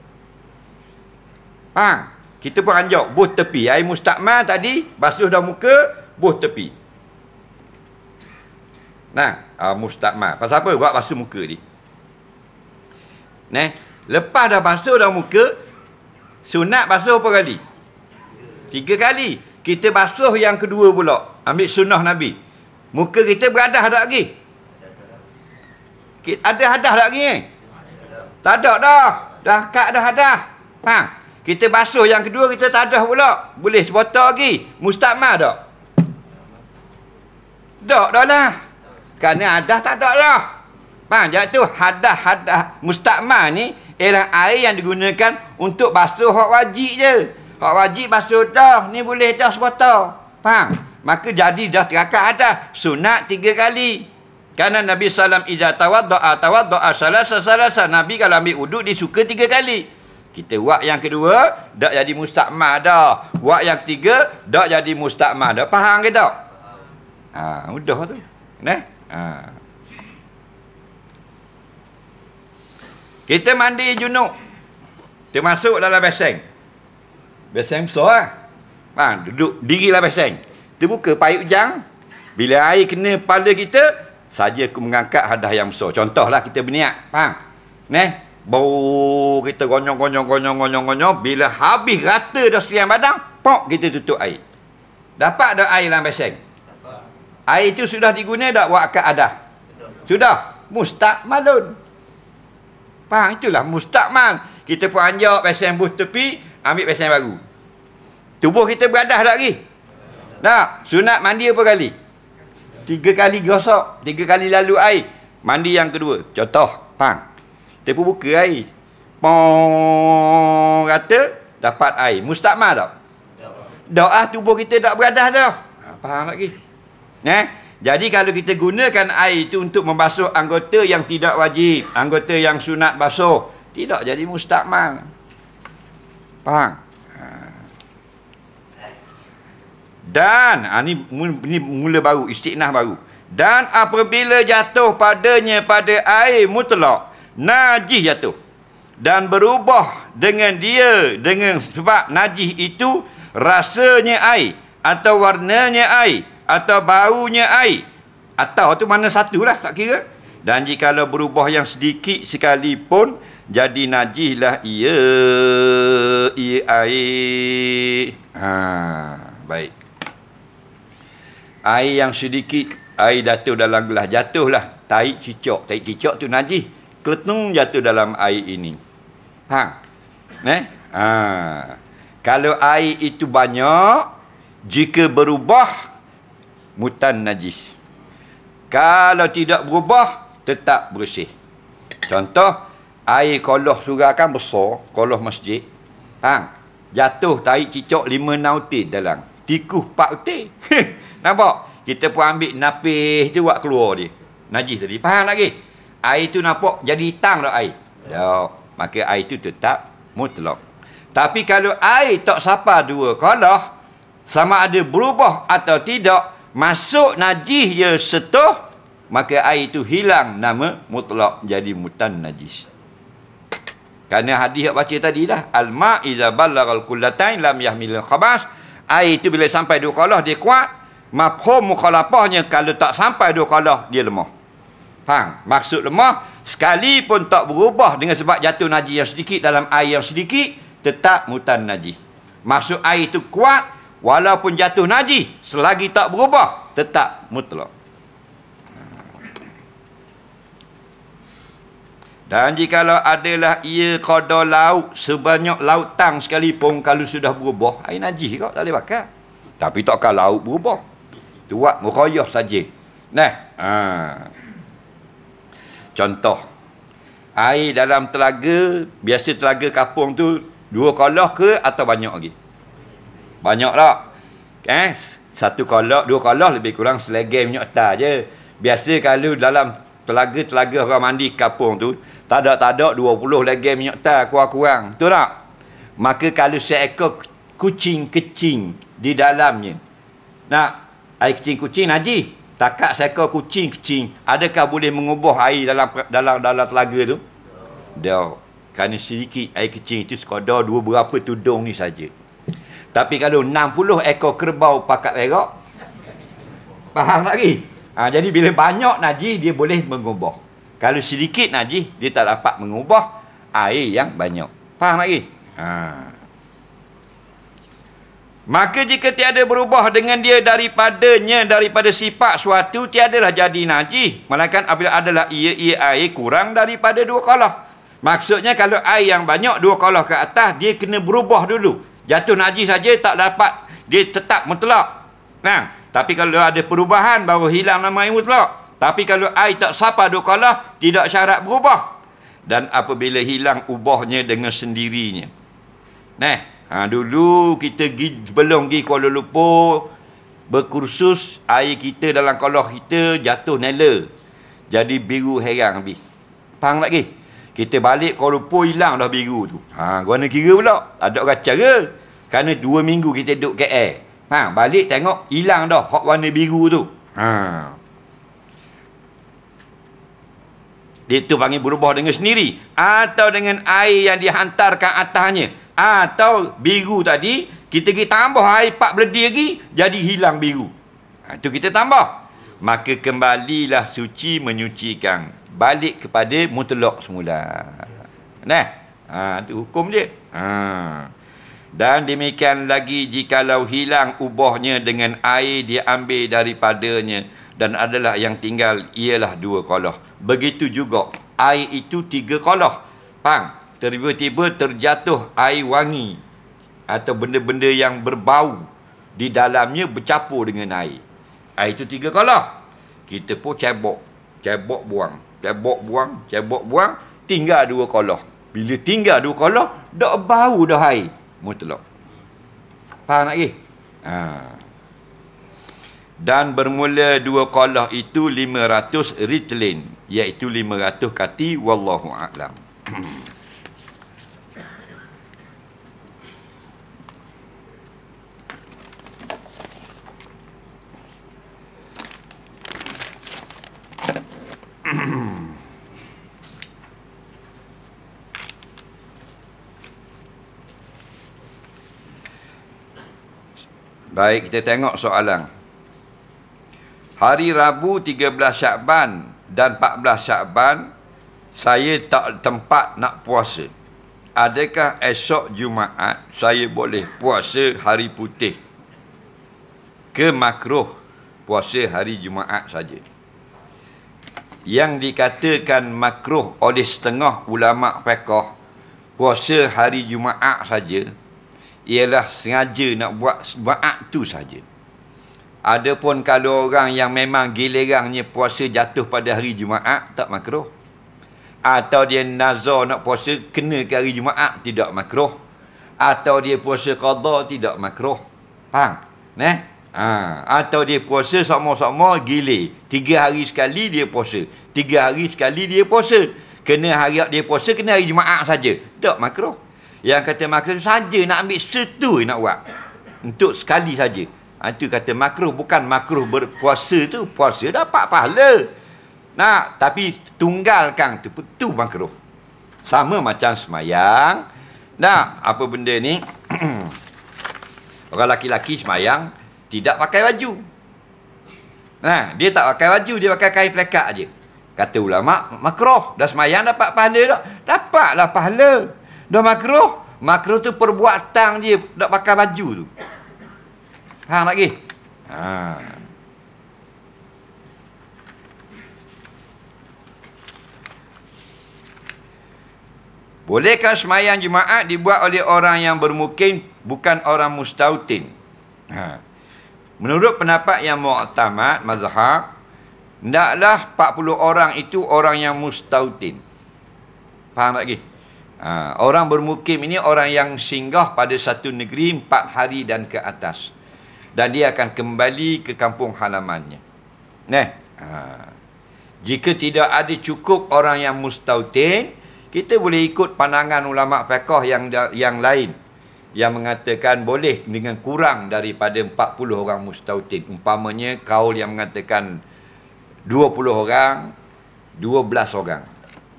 Faham? Kita pun anjok, buh tepi. Air mustakmal tadi, basuh dah muka, buh tepi. Nah, uh, ah, mustakmal. Pasal apa? Buat basuh muka ni. Nah, lepas dah basuh dah muka, sunat basuh berapa kali? Tiga kali. Kita basuh yang kedua pula. Ambil sunnah Nabi. Muka kita berada tak lagi? Ada hadah lagi ni? Eh? Tak ada dah. Dah kat dah hadah. Faham? Kita basuh yang kedua, kita tak ada pula. Boleh sepotong lagi. Mustakmal tak? dok dah kerana hadah tak ada lah. Faham? Sebab tu hadah-hadah mustakmal ni ialah air yang digunakan untuk basuh hak wajib je. Hak wajib basuh dah. Ni boleh dah sebotol. Faham? Maka jadi dah terakat hadah. Sunat tiga kali. Kerana Nabi SAW izah tawad doa tawad ah, doa salasa salasa. Nabi kalau ambil uduk dia suka tiga kali. Kita wak yang kedua, tak jadi mustakmal dah. wak yang ketiga, tak jadi mustakmal dah. Faham ke tak? Ah, ha, mudah tu. Nah. Ha. Kita mandi junuk. Dia masuk dalam beseng. Beseng besar lah. Ha, duduk dirilah beseng. Dia buka payuk jang. Bila air kena kepala kita, saja aku mengangkat hadah yang besar. Contohlah kita berniat. Faham? Neh, bau kita gonyong gonyong gonyong gonyong gonyong bila habis rata dah sekian badang, pok kita tutup air. Dapat dah air dalam beseng. Air itu sudah digunakan tak buat akad adah? Sudah. Mustakmalun. Faham itulah mustakmal. Kita pun anjak pesan buh tepi, ambil pesan baru. Tubuh kita beradah tak lagi? Tak. Sunat mandi apa kali? Tiga kali gosok. Tiga kali lalu air. Mandi yang kedua. Contoh. Pang. Kita pun buka air. Pong. kata Dapat air. Mustakmal tak? Doa tubuh kita tak beradah dah. Ha, faham tak lagi? Eh? Jadi kalau kita gunakan air itu untuk membasuh anggota yang tidak wajib, anggota yang sunat basuh, tidak jadi mustakmal. Faham? Ha. Dan, ini, ha, ini mula baru, istiqnah baru. Dan apabila jatuh padanya pada air mutlak, najih jatuh. Dan berubah dengan dia, dengan sebab najih itu, rasanya air atau warnanya air atau baunya air atau tu mana satu lah tak kira dan jikalau berubah yang sedikit sekalipun jadi najihlah ia ia air ha, baik air yang sedikit air jatuh dalam gelas lah. tai cicok, tai cicok tu najih kletung jatuh dalam air ini ha ne ha kalau air itu banyak jika berubah mutan najis. Kalau tidak berubah, tetap bersih. Contoh, air koloh surah kan besar, koloh masjid. Pang, jatuh tarik cicok lima nauti dalam. Tikuh empat uti. nampak? Kita pun ambil napih tu buat keluar dia. Najis tadi. Faham lagi? Air tu nampak jadi hitam tak air? Tak. Maka air tu tetap mutlak. Tapi kalau air tak sapa dua koloh, sama ada berubah atau tidak, masuk najis dia setuh maka air itu hilang nama mutlak jadi mutan najis kerana hadis yang baca tadi lah alma iza ballagal kullatain lam yahmil khabas air itu bila sampai dua kalah dia kuat mafhum mukhalafahnya kalau tak sampai dua kalah dia lemah faham maksud lemah sekalipun tak berubah dengan sebab jatuh najis yang sedikit dalam air yang sedikit tetap mutan najis maksud air itu kuat walaupun jatuh naji selagi tak berubah tetap mutlak dan jikalau adalah ia qada laut sebanyak laut lautang sekalipun kalau sudah berubah air naji kok tak boleh bakar tapi takkan laut berubah tuat merayah saja nah ha. contoh air dalam telaga biasa telaga kapung tu dua kolah ke atau banyak lagi okay? Banyak tak? Eh, satu kolok, dua kolok lebih kurang selegai minyak tar je. Biasa kalau dalam telaga-telaga orang mandi kapung tu, tak ada-tak ada 20 lagi minyak tar kurang-kurang. Betul tak? Maka kalau saya seekor kucing kecing di dalamnya, nak air kucing-kucing najis. Takak seekor kucing kecing, adakah boleh mengubah air dalam dalam dalam telaga tu? Dia kerana sedikit air kecing itu sekadar dua berapa tudung ni saja. Tapi kalau 60 ekor kerbau pakat perak, faham lagi? Ha, jadi bila banyak najis, dia boleh mengubah. Kalau sedikit najis, dia tak dapat mengubah air yang banyak. Faham lagi? Ha. Maka jika tiada berubah dengan dia daripadanya, daripada sifat suatu, tiadalah jadi najis. Melainkan apabila adalah ia, ia air kurang daripada dua kolah. Maksudnya kalau air yang banyak, dua kolah ke atas, dia kena berubah dulu jatuh najis saja tak dapat dia tetap mutlak nah tapi kalau ada perubahan baru hilang nama air mutlak tapi kalau air tak sapa dua kala tidak syarat berubah dan apabila hilang ubahnya dengan sendirinya nah ha, dulu kita gi, belum pergi Kuala Lumpur berkursus air kita dalam kolah kita jatuh nela jadi biru herang habis faham lagi. pergi? Kita balik kalau Lumpur hilang dah biru tu. Ha, gua nak kira pula. Ada orang cara. Kerana dua minggu kita duduk KL. Ha, balik tengok hilang dah hak warna biru tu. Ha. Dia tu panggil berubah dengan sendiri. Atau dengan air yang dihantar ke atasnya. Atau biru tadi, kita pergi tambah air pak berdiri lagi, jadi hilang biru. Itu ha, kita tambah. Maka kembalilah suci menyucikan balik kepada mutlak semula. Nah, ha, itu hukum dia. Ha. Dan demikian lagi jikalau hilang ubahnya dengan air diambil daripadanya dan adalah yang tinggal ialah dua kolah. Begitu juga air itu tiga kolah. Pang, tiba-tiba terjatuh air wangi atau benda-benda yang berbau di dalamnya bercampur dengan air. Air itu tiga kolah. Kita pun cebok, cebok buang cebok buang, cebok buang, tinggal dua kolah. Bila tinggal dua kolah, dah bau dah air. Mutlak. Faham tak Ha. Dan bermula dua kolah itu 500 ritlin. Iaitu 500 kati. Wallahu'alam. Hmm. Baik, kita tengok soalan. Hari Rabu 13 Syakban dan 14 Syakban, saya tak tempat nak puasa. Adakah esok Jumaat saya boleh puasa hari putih? Ke makruh puasa hari Jumaat saja? Yang dikatakan makruh oleh setengah ulama pekoh puasa hari Jumaat saja ialah sengaja nak buat buat tu saja. Adapun kalau orang yang memang gilirannya puasa jatuh pada hari Jumaat tak makruh. Atau dia nazar nak puasa kena ke hari Jumaat tidak makruh. Atau dia puasa qada tidak makruh. Faham? Neh? Ha. atau dia puasa sama-sama gile, Tiga hari sekali dia puasa. Tiga hari sekali dia puasa. Kena hari dia puasa kena hari Jumaat saja. Tak makruh. Yang kata makro saja nak ambil satu nak buat. Untuk sekali saja. Ha, itu kata makro bukan makro berpuasa tu. Puasa dapat pahala. Nah, tapi tunggalkan tu tu makro. Sama macam semayang. Nah, apa benda ni? Orang laki-laki semayang tidak pakai baju. Nah, ha, dia tak pakai baju, dia pakai kain pelekat aje. Kata ulama, makruh dah semayang dapat pahala dah. Dapatlah pahala. Dah makruh? Makruh tu perbuatan dia nak pakai baju tu. Ha nak pergi. Ha. Bolehkah semayang jemaat dibuat oleh orang yang bermukim bukan orang mustautin? Ha. Menurut pendapat yang muktamad mazhab Tidaklah 40 orang itu orang yang mustautin. Faham tak lagi? Ha, orang bermukim ini orang yang singgah pada satu negeri empat hari dan ke atas. Dan dia akan kembali ke kampung halamannya. Nah, ha. Jika tidak ada cukup orang yang mustautin, kita boleh ikut pandangan ulama' fiqah yang yang lain. Yang mengatakan boleh dengan kurang daripada 40 orang mustautin. Umpamanya kaul yang mengatakan 20 orang, 12 orang.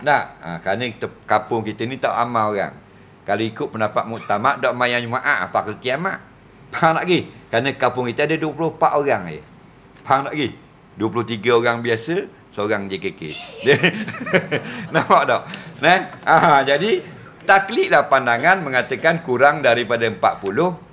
Tak. Ha, kerana kita, kampung kita ni tak amal orang. Kalau ikut pendapat muktamad, tak main Jumaat, apa ke kiamat. Faham tak lagi? Kerana kapung kita ada 24 orang je. Faham tak lagi? 23 orang biasa, seorang JKK. Nampak tak? Nah, ha, jadi, takliklah pandangan mengatakan kurang daripada 40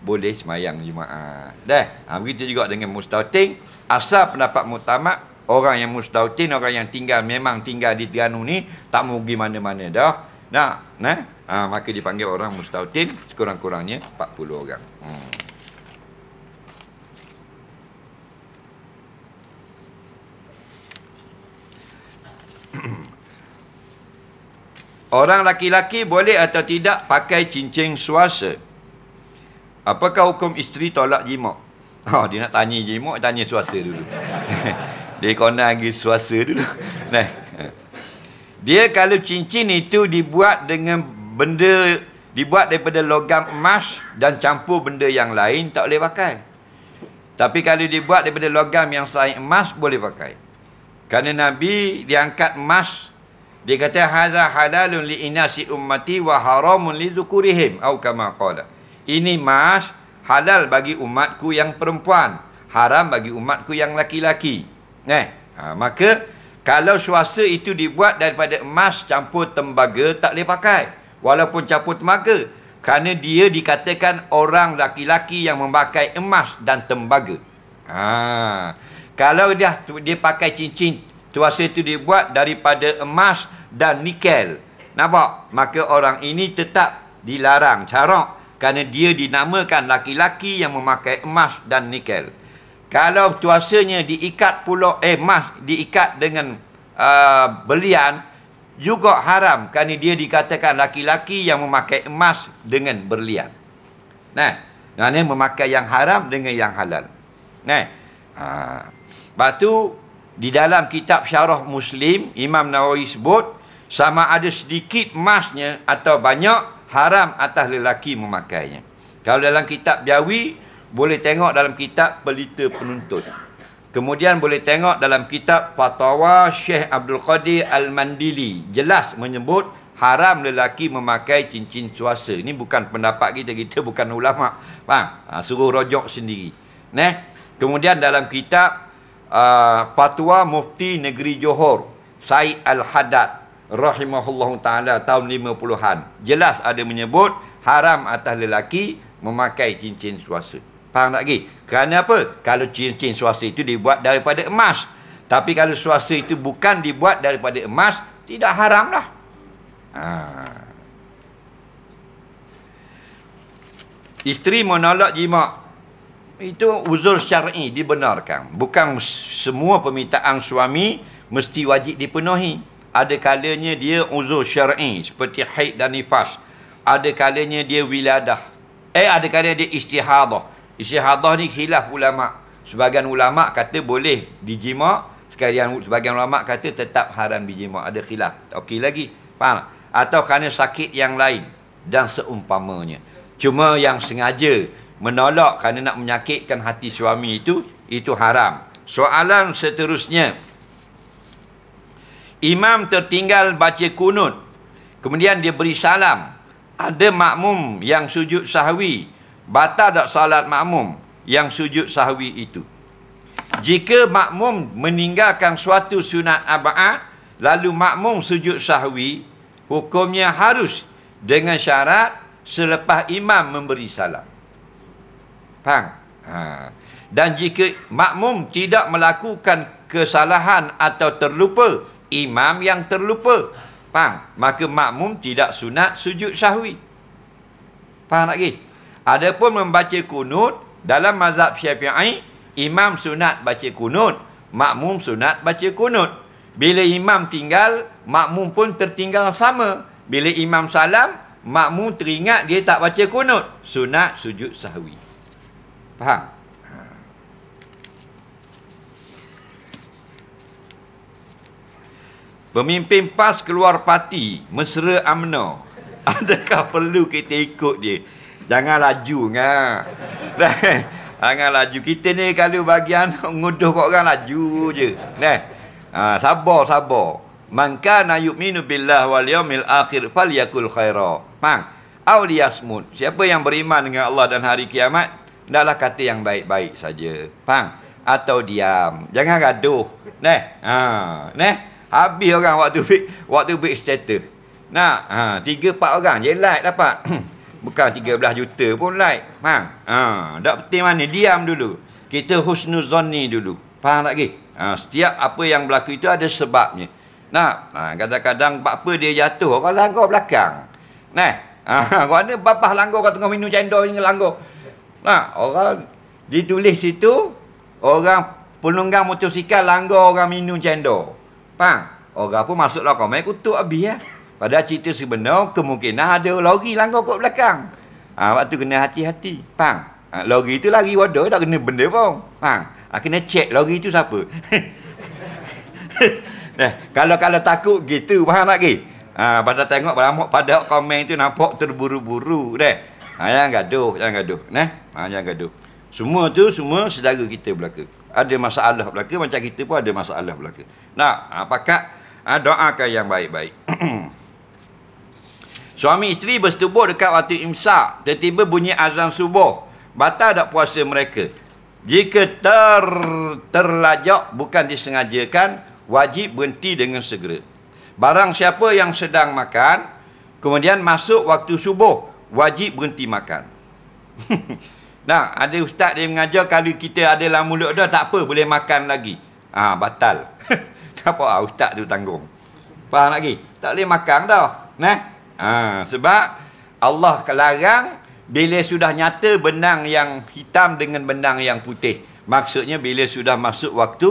boleh semayang Jumaat. Dah, ha, begitu juga dengan Mustauting. Asal pendapat muktamad, orang yang mustautin orang yang tinggal memang tinggal di Terengganu ni tak mau pergi mana-mana dah nah nah ha, maka dipanggil orang mustautin sekurang-kurangnya 40 orang hmm. Orang laki-laki boleh atau tidak pakai cincin suasa? Apakah hukum isteri tolak jimat? Ha, oh, dia nak tanya jimat, tanya suasa dulu. Dia kena lagi suasa dulu. Nah. Dia kalau cincin itu dibuat dengan benda dibuat daripada logam emas dan campur benda yang lain tak boleh pakai. Tapi kalau dibuat daripada logam yang selain emas boleh pakai. Kerana Nabi diangkat emas dia kata hadza halalun li inasi ummati wa haramun li dhukurihim au kama qala. Ini emas halal bagi umatku yang perempuan, haram bagi umatku yang laki-laki. Eh, ha, maka kalau swasta itu dibuat daripada emas campur tembaga tak boleh pakai. Walaupun campur tembaga. Kerana dia dikatakan orang laki-laki yang memakai emas dan tembaga. Ha. Kalau dia dia pakai cincin, swasta itu dibuat daripada emas dan nikel. Nampak? Maka orang ini tetap dilarang carok kerana dia dinamakan laki-laki yang memakai emas dan nikel kalau cuasanya diikat pulau eh mas diikat dengan uh, belian juga haram kerana dia dikatakan laki-laki yang memakai emas dengan berlian. Nah, dan memakai yang haram dengan yang halal. Nah. Ha. Uh, Batu di dalam kitab Syarah Muslim Imam Nawawi sebut sama ada sedikit emasnya atau banyak haram atas lelaki memakainya. Kalau dalam kitab Jawi boleh tengok dalam kitab pelita penuntut kemudian boleh tengok dalam kitab fatwa Syekh Abdul Qadir Al-Mandili jelas menyebut haram lelaki memakai cincin suasa ini bukan pendapat kita kita bukan ulama faham ha, suruh rojok sendiri neh kemudian dalam kitab uh, fatwa mufti negeri Johor Said al Hadad rahimahullah taala tahun 50-an jelas ada menyebut haram atas lelaki memakai cincin suasana Faham tak lagi? Kerana apa? Kalau cincin swasta itu dibuat daripada emas. Tapi kalau swasta itu bukan dibuat daripada emas, tidak haramlah. Ha. Isteri menolak jima. Itu uzur syar'i dibenarkan. Bukan semua permintaan suami mesti wajib dipenuhi. Ada kalanya dia uzur syar'i seperti haid dan nifas. Ada kalanya dia wiladah. Eh ada kalanya dia istihadah. Isyihadah ni khilaf ulama. Sebagian ulama kata boleh dijima, sekalian sebagian ulama kata tetap haram dijima. Ada khilaf. Okey lagi. Faham? Tak? Atau kerana sakit yang lain dan seumpamanya. Cuma yang sengaja menolak kerana nak menyakitkan hati suami itu itu haram. Soalan seterusnya. Imam tertinggal baca kunut. Kemudian dia beri salam. Ada makmum yang sujud sahwi batal tak salat makmum yang sujud sahwi itu. Jika makmum meninggalkan suatu sunat aba'at, lalu makmum sujud sahwi, hukumnya harus dengan syarat selepas imam memberi salam. Faham? Ha. Dan jika makmum tidak melakukan kesalahan atau terlupa, imam yang terlupa. Faham? Maka makmum tidak sunat sujud sahwi. Faham lagi? Okay? Adapun membaca kunut dalam mazhab Syafi'i, imam sunat baca kunut, makmum sunat baca kunut. Bila imam tinggal, makmum pun tertinggal sama. Bila imam salam, makmum teringat dia tak baca kunut. Sunat sujud sahwi. Faham? Pemimpin PAS keluar parti, Mesra Amno. Adakah perlu kita ikut dia? Jangan laju kan. Jangan laju. Kita ni kalau bagian nguduh kat orang laju je. Neh, Ha, sabar, sabar. Man kana yu'minu billah wal yawmil akhir falyakul khaira. Mang. Au Siapa yang beriman dengan Allah dan hari kiamat, hendaklah kata yang baik-baik saja. Faham? Atau diam. Jangan gaduh. Neh. Ha, neh. Habis orang waktu waktu big status. Nah, ha, tiga empat orang je like dapat. bukan 13 juta pun like faham ha tak penting mana diam dulu kita husnuzon ni dulu faham tak ke ha, setiap apa yang berlaku itu ada sebabnya nah ha, kadang-kadang bab apa dia jatuh orang langgar belakang nah ha, kau ada bapa langgar kau tengah minum cendol ni langgar nah orang ditulis situ orang penunggang motosikal langgar orang minum cendol faham orang pun masuklah kau main kutuk habis ya? Ha? Pada cerita sebenar kemungkinan ada lori langgar kat belakang. Ha, waktu kena hati-hati. Pang. Ha, ah, lori tu lari bodoh tak kena benda pun. Pang. Ha, ah, kena check lori tu siapa. nah, eh, kalau kalau takut gitu faham tak ke? Ha, pada tengok pada pada komen tu nampak terburu-buru deh. Ha, jangan gaduh, jangan gaduh, nah. Ha, jangan gaduh. Semua tu semua saudara kita belaka. Ada masalah belaka macam kita pun ada masalah belaka. Nak, ha, pakak ha, doakan yang baik-baik. Suami isteri bersetubuh dekat waktu imsak. Tiba-tiba bunyi azan subuh. Batal tak puasa mereka. Jika ter terlajak bukan disengajakan, wajib berhenti dengan segera. Barang siapa yang sedang makan, kemudian masuk waktu subuh, wajib berhenti makan. nah, ada ustaz dia mengajar kalau kita ada dalam mulut dah tak apa boleh makan lagi. Ah ha, batal. tak apa ustaz tu tanggung. Faham lagi? Tak boleh makan dah. Nah. Ha. Sebab Allah kelarang bila sudah nyata benang yang hitam dengan benang yang putih. Maksudnya bila sudah masuk waktu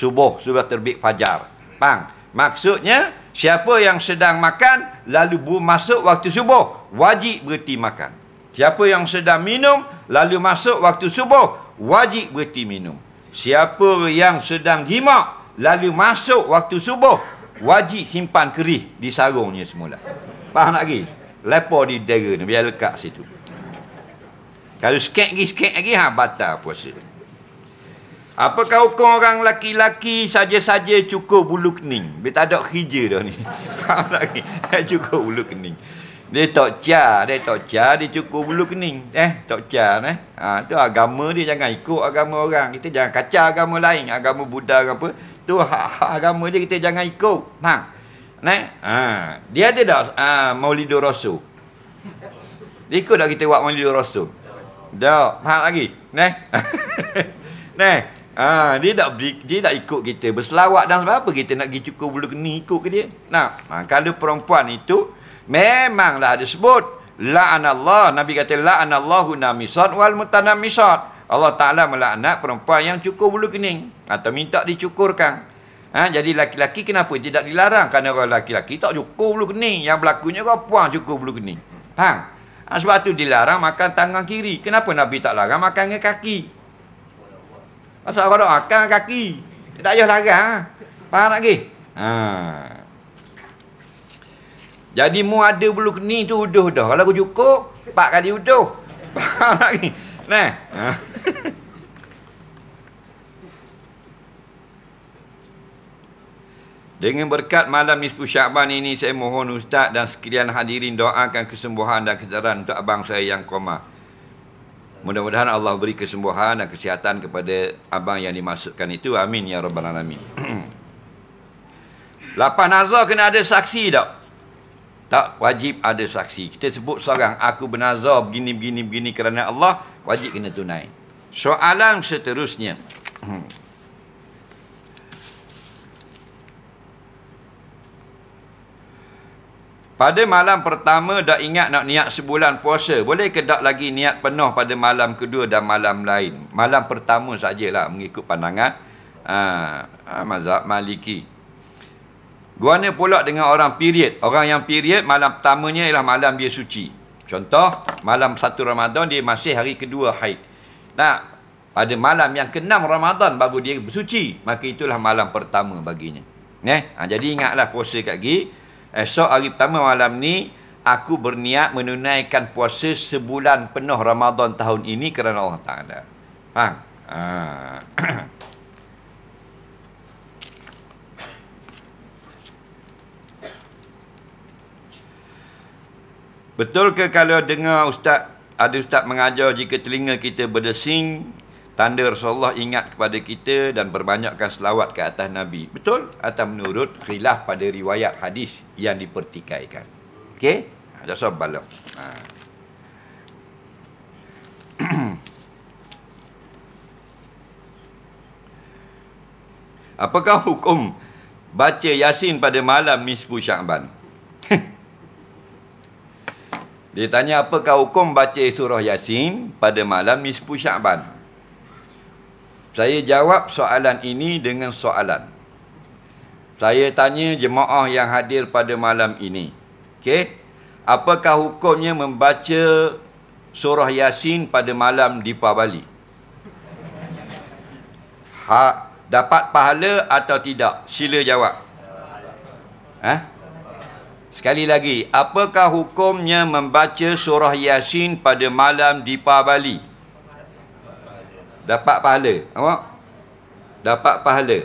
subuh, sudah terbit fajar. Faham? Maksudnya siapa yang sedang makan lalu bu masuk waktu subuh, wajib berhenti makan. Siapa yang sedang minum lalu masuk waktu subuh, wajib berhenti minum. Siapa yang sedang jima lalu masuk waktu subuh, wajib simpan kerih di sarungnya semula. Faham lagi? Lepo di dera ni biar lekat situ. Kalau sikit lagi sikit lagi ha batal puasa. Apakah kau orang laki-laki saja-saja cukup bulu kening? Dia tak ada khija dah ni. Faham lagi? cukur bulu kening. Dia tak cia, dia tak cia, dia cukup bulu kening. Eh, tak cia eh. Ha, tu agama dia jangan ikut agama orang. Kita jangan kacau agama lain, agama Buddha apa. Tu hak-hak agama dia kita jangan ikut. Faham? Naik? Ha. Dia ada tak ha, maulidur rasul? Dia ikut tak kita buat maulidur rasul? Tak. Faham lagi? Naik? Naik? Ha, dia tak dia tak ikut kita berselawat dan sebab apa kita nak pergi cukur bulu kena ikut ke dia? Nah, ha, kalau perempuan itu memanglah ada sebut la'anallah Nabi kata la la'anallahu namisat wal mutanamisat. Allah Taala melaknat perempuan yang cukur bulu kening atau minta dicukurkan. Ha, jadi laki-laki kenapa? Tidak dilarang kerana orang laki-laki tak cukup bulu kening. Yang berlakunya kau puang cukup bulu kening. Faham? Ha, sebab tu dilarang makan tangan kiri. Kenapa Nabi tak larang makan dengan kaki? Pasal orang nak makan kaki. Dia tak payah larang. Ha? Faham tak lagi? Ha. Jadi mu ada bulu kening tu uduh dah. Kalau aku cukup, empat kali uduh. Faham tak lagi? Nah. Ha. Dengan berkat malam nisfu Syaban ini saya mohon ustaz dan sekalian hadirin doakan kesembuhan dan kesedaran untuk abang saya yang koma. Mudah-mudahan Allah beri kesembuhan dan kesihatan kepada abang yang dimaksudkan itu. Amin ya rabbal alamin. Lapan nazar kena ada saksi tak? Tak wajib ada saksi. Kita sebut seorang aku bernazar begini begini begini kerana Allah wajib kena tunai. Soalan seterusnya. Pada malam pertama dah ingat nak niat sebulan puasa. Boleh ke tak lagi niat penuh pada malam kedua dan malam lain? Malam pertama sajalah mengikut pandangan ha, mazhab maliki. Guana pula dengan orang period. Orang yang period malam pertamanya ialah malam dia suci. Contoh, malam satu Ramadan dia masih hari kedua haid. Nah, pada malam yang ke-6 Ramadan baru dia bersuci. Maka itulah malam pertama baginya. Eh? jadi ingatlah puasa kat gigi. Esok hari pertama malam ni aku berniat menunaikan puasa sebulan penuh Ramadan tahun ini kerana Allah Taala. Ha. ha. Betul ke kalau dengar ustaz ada ustaz mengajar jika telinga kita berdesing tanda Rasulullah ingat kepada kita dan berbanyakkan selawat ke atas Nabi. Betul? Atau menurut khilaf pada riwayat hadis yang dipertikaikan. Okey? Ada ah, soal balok. Ha. Apakah hukum baca Yasin pada malam Nisfu syakban? Dia tanya apakah hukum baca surah Yasin pada malam Nisfu syakban? Saya jawab soalan ini dengan soalan. Saya tanya jemaah yang hadir pada malam ini. Okey. Apakah hukumnya membaca surah Yasin pada malam Deepavali? Ha, dapat pahala atau tidak? Sila jawab. Eh? Sekali lagi, apakah hukumnya membaca surah Yasin pada malam di pabali? dapat pahala nampak dapat pahala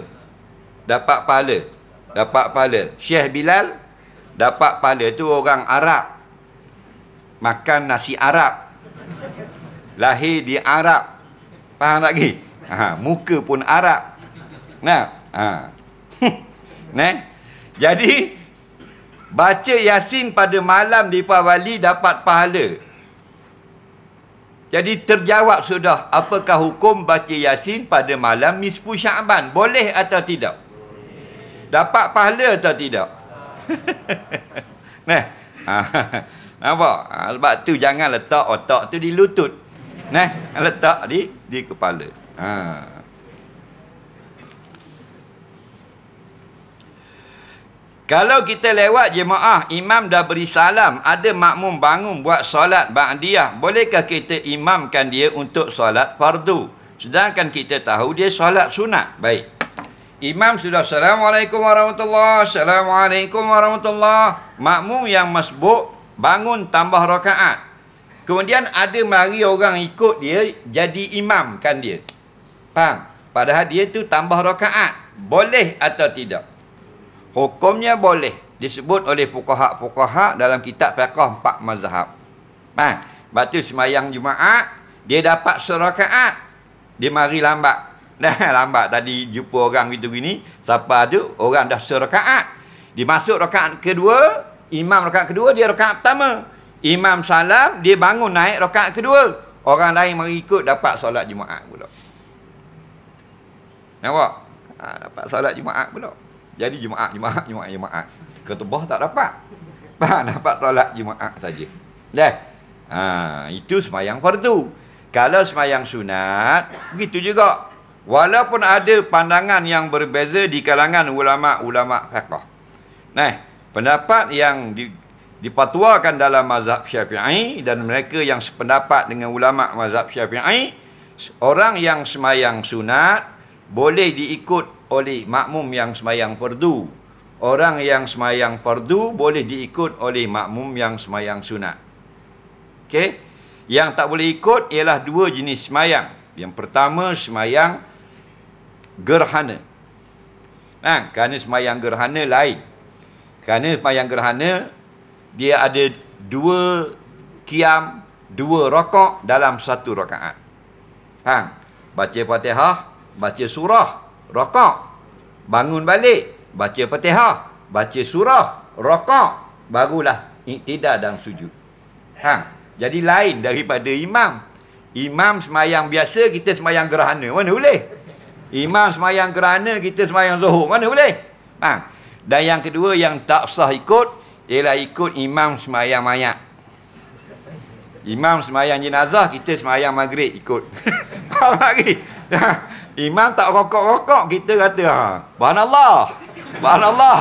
dapat pahala dapat pahala Syekh Bilal dapat pahala tu orang Arab makan nasi Arab lahir di Arab faham tak lagi ha, muka pun Arab nah ha. nah jadi baca Yasin pada malam di Pahwali dapat pahala jadi terjawab sudah apakah hukum baca Yasin pada malam nisfu Syaban? Boleh atau tidak? Dapat pahala atau tidak? nah. Nampak? Ah, sebab tu jangan letak otak tu di lutut. Nah, letak di di kepala. Ha. Kalau kita lewat jemaah, imam dah beri salam, ada makmum bangun buat solat ba'diyah, bolehkah kita imamkan dia untuk solat fardu? Sedangkan kita tahu dia solat sunat. Baik. Imam sudah Assalamualaikum warahmatullahi wabarakatuh. Assalamualaikum warahmatullahi wabarakatuh. Makmum yang masbuk bangun tambah rakaat. Kemudian ada mari orang ikut dia jadi imamkan dia. Faham? Padahal dia tu tambah rakaat. Boleh atau tidak? Hukumnya boleh disebut oleh pukaha-pukaha dalam kitab fiqah empat mazhab. Ha, batu semayang Jumaat, dia dapat serakaat. Dia mari lambat. Nah, lambat tadi jumpa orang gitu gini, siapa tu orang dah serakaat. Dimasuk rakaat kedua, imam rakaat kedua dia rakaat pertama. Imam salam, dia bangun naik rakaat kedua. Orang lain mari ikut dapat solat Jumaat pula. Nampak? Ha, dapat solat Jumaat pula. Jadi Jumaat, Jumaat, Jumaat, Jumaat. Ketubah tak dapat. dapat tolak Jumaat saja. Dah. Ha, itu semayang fardu. Kalau semayang sunat, begitu juga. Walaupun ada pandangan yang berbeza di kalangan ulama-ulama fiqah. Nah, pendapat yang di, dipatuakan dalam mazhab syafi'i dan mereka yang sependapat dengan ulama mazhab syafi'i, orang yang semayang sunat boleh diikut oleh makmum yang semayang perdu. Orang yang semayang perdu boleh diikut oleh makmum yang semayang sunat. okay Yang tak boleh ikut ialah dua jenis semayang. Yang pertama semayang gerhana. Nah, ha, kerana semayang gerhana lain. Kerana semayang gerhana dia ada dua kiam, dua rokok dalam satu rokaat Ha, baca Fatihah, baca surah, rokok. Bangun balik, baca fatihah, baca surah, rokok. Barulah iktidar dan sujud. Ha. Jadi lain daripada imam. Imam semayang biasa, kita semayang gerhana. Mana boleh? Imam semayang gerhana, kita semayang zuhur. Mana boleh? Ha. Dan yang kedua yang tak sah ikut, ialah ikut imam semayang mayat. Imam semayang jenazah, kita semayang maghrib ikut. Kau lagi. Imam tak rokok-rokok kita kata ha. Subhanallah. Subhanallah.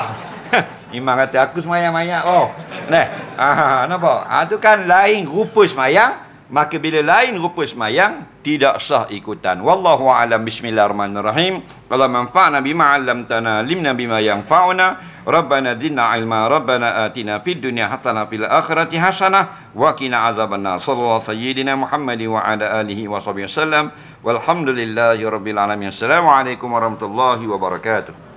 Imam kata aku semayang mayat oh. Neh. Ah, nampak. Ah tu kan lain rupa semayang, maka bila lain rupa semayang tidak sah ikutan wallahu alam bismillahirrahmanirrahim wala Nabi bima 'allamtana lim nabi ma fauna. rabbana zidna ilma rabbana atina fid dunya hasanah fil akhirati hasanah wa qina azabanna sallallahu sayyidina muhammad wa ala alihi wa sahbihi wasallam walhamdulillahi rabbil alamin assalamu alaikum warahmatullahi wabarakatuh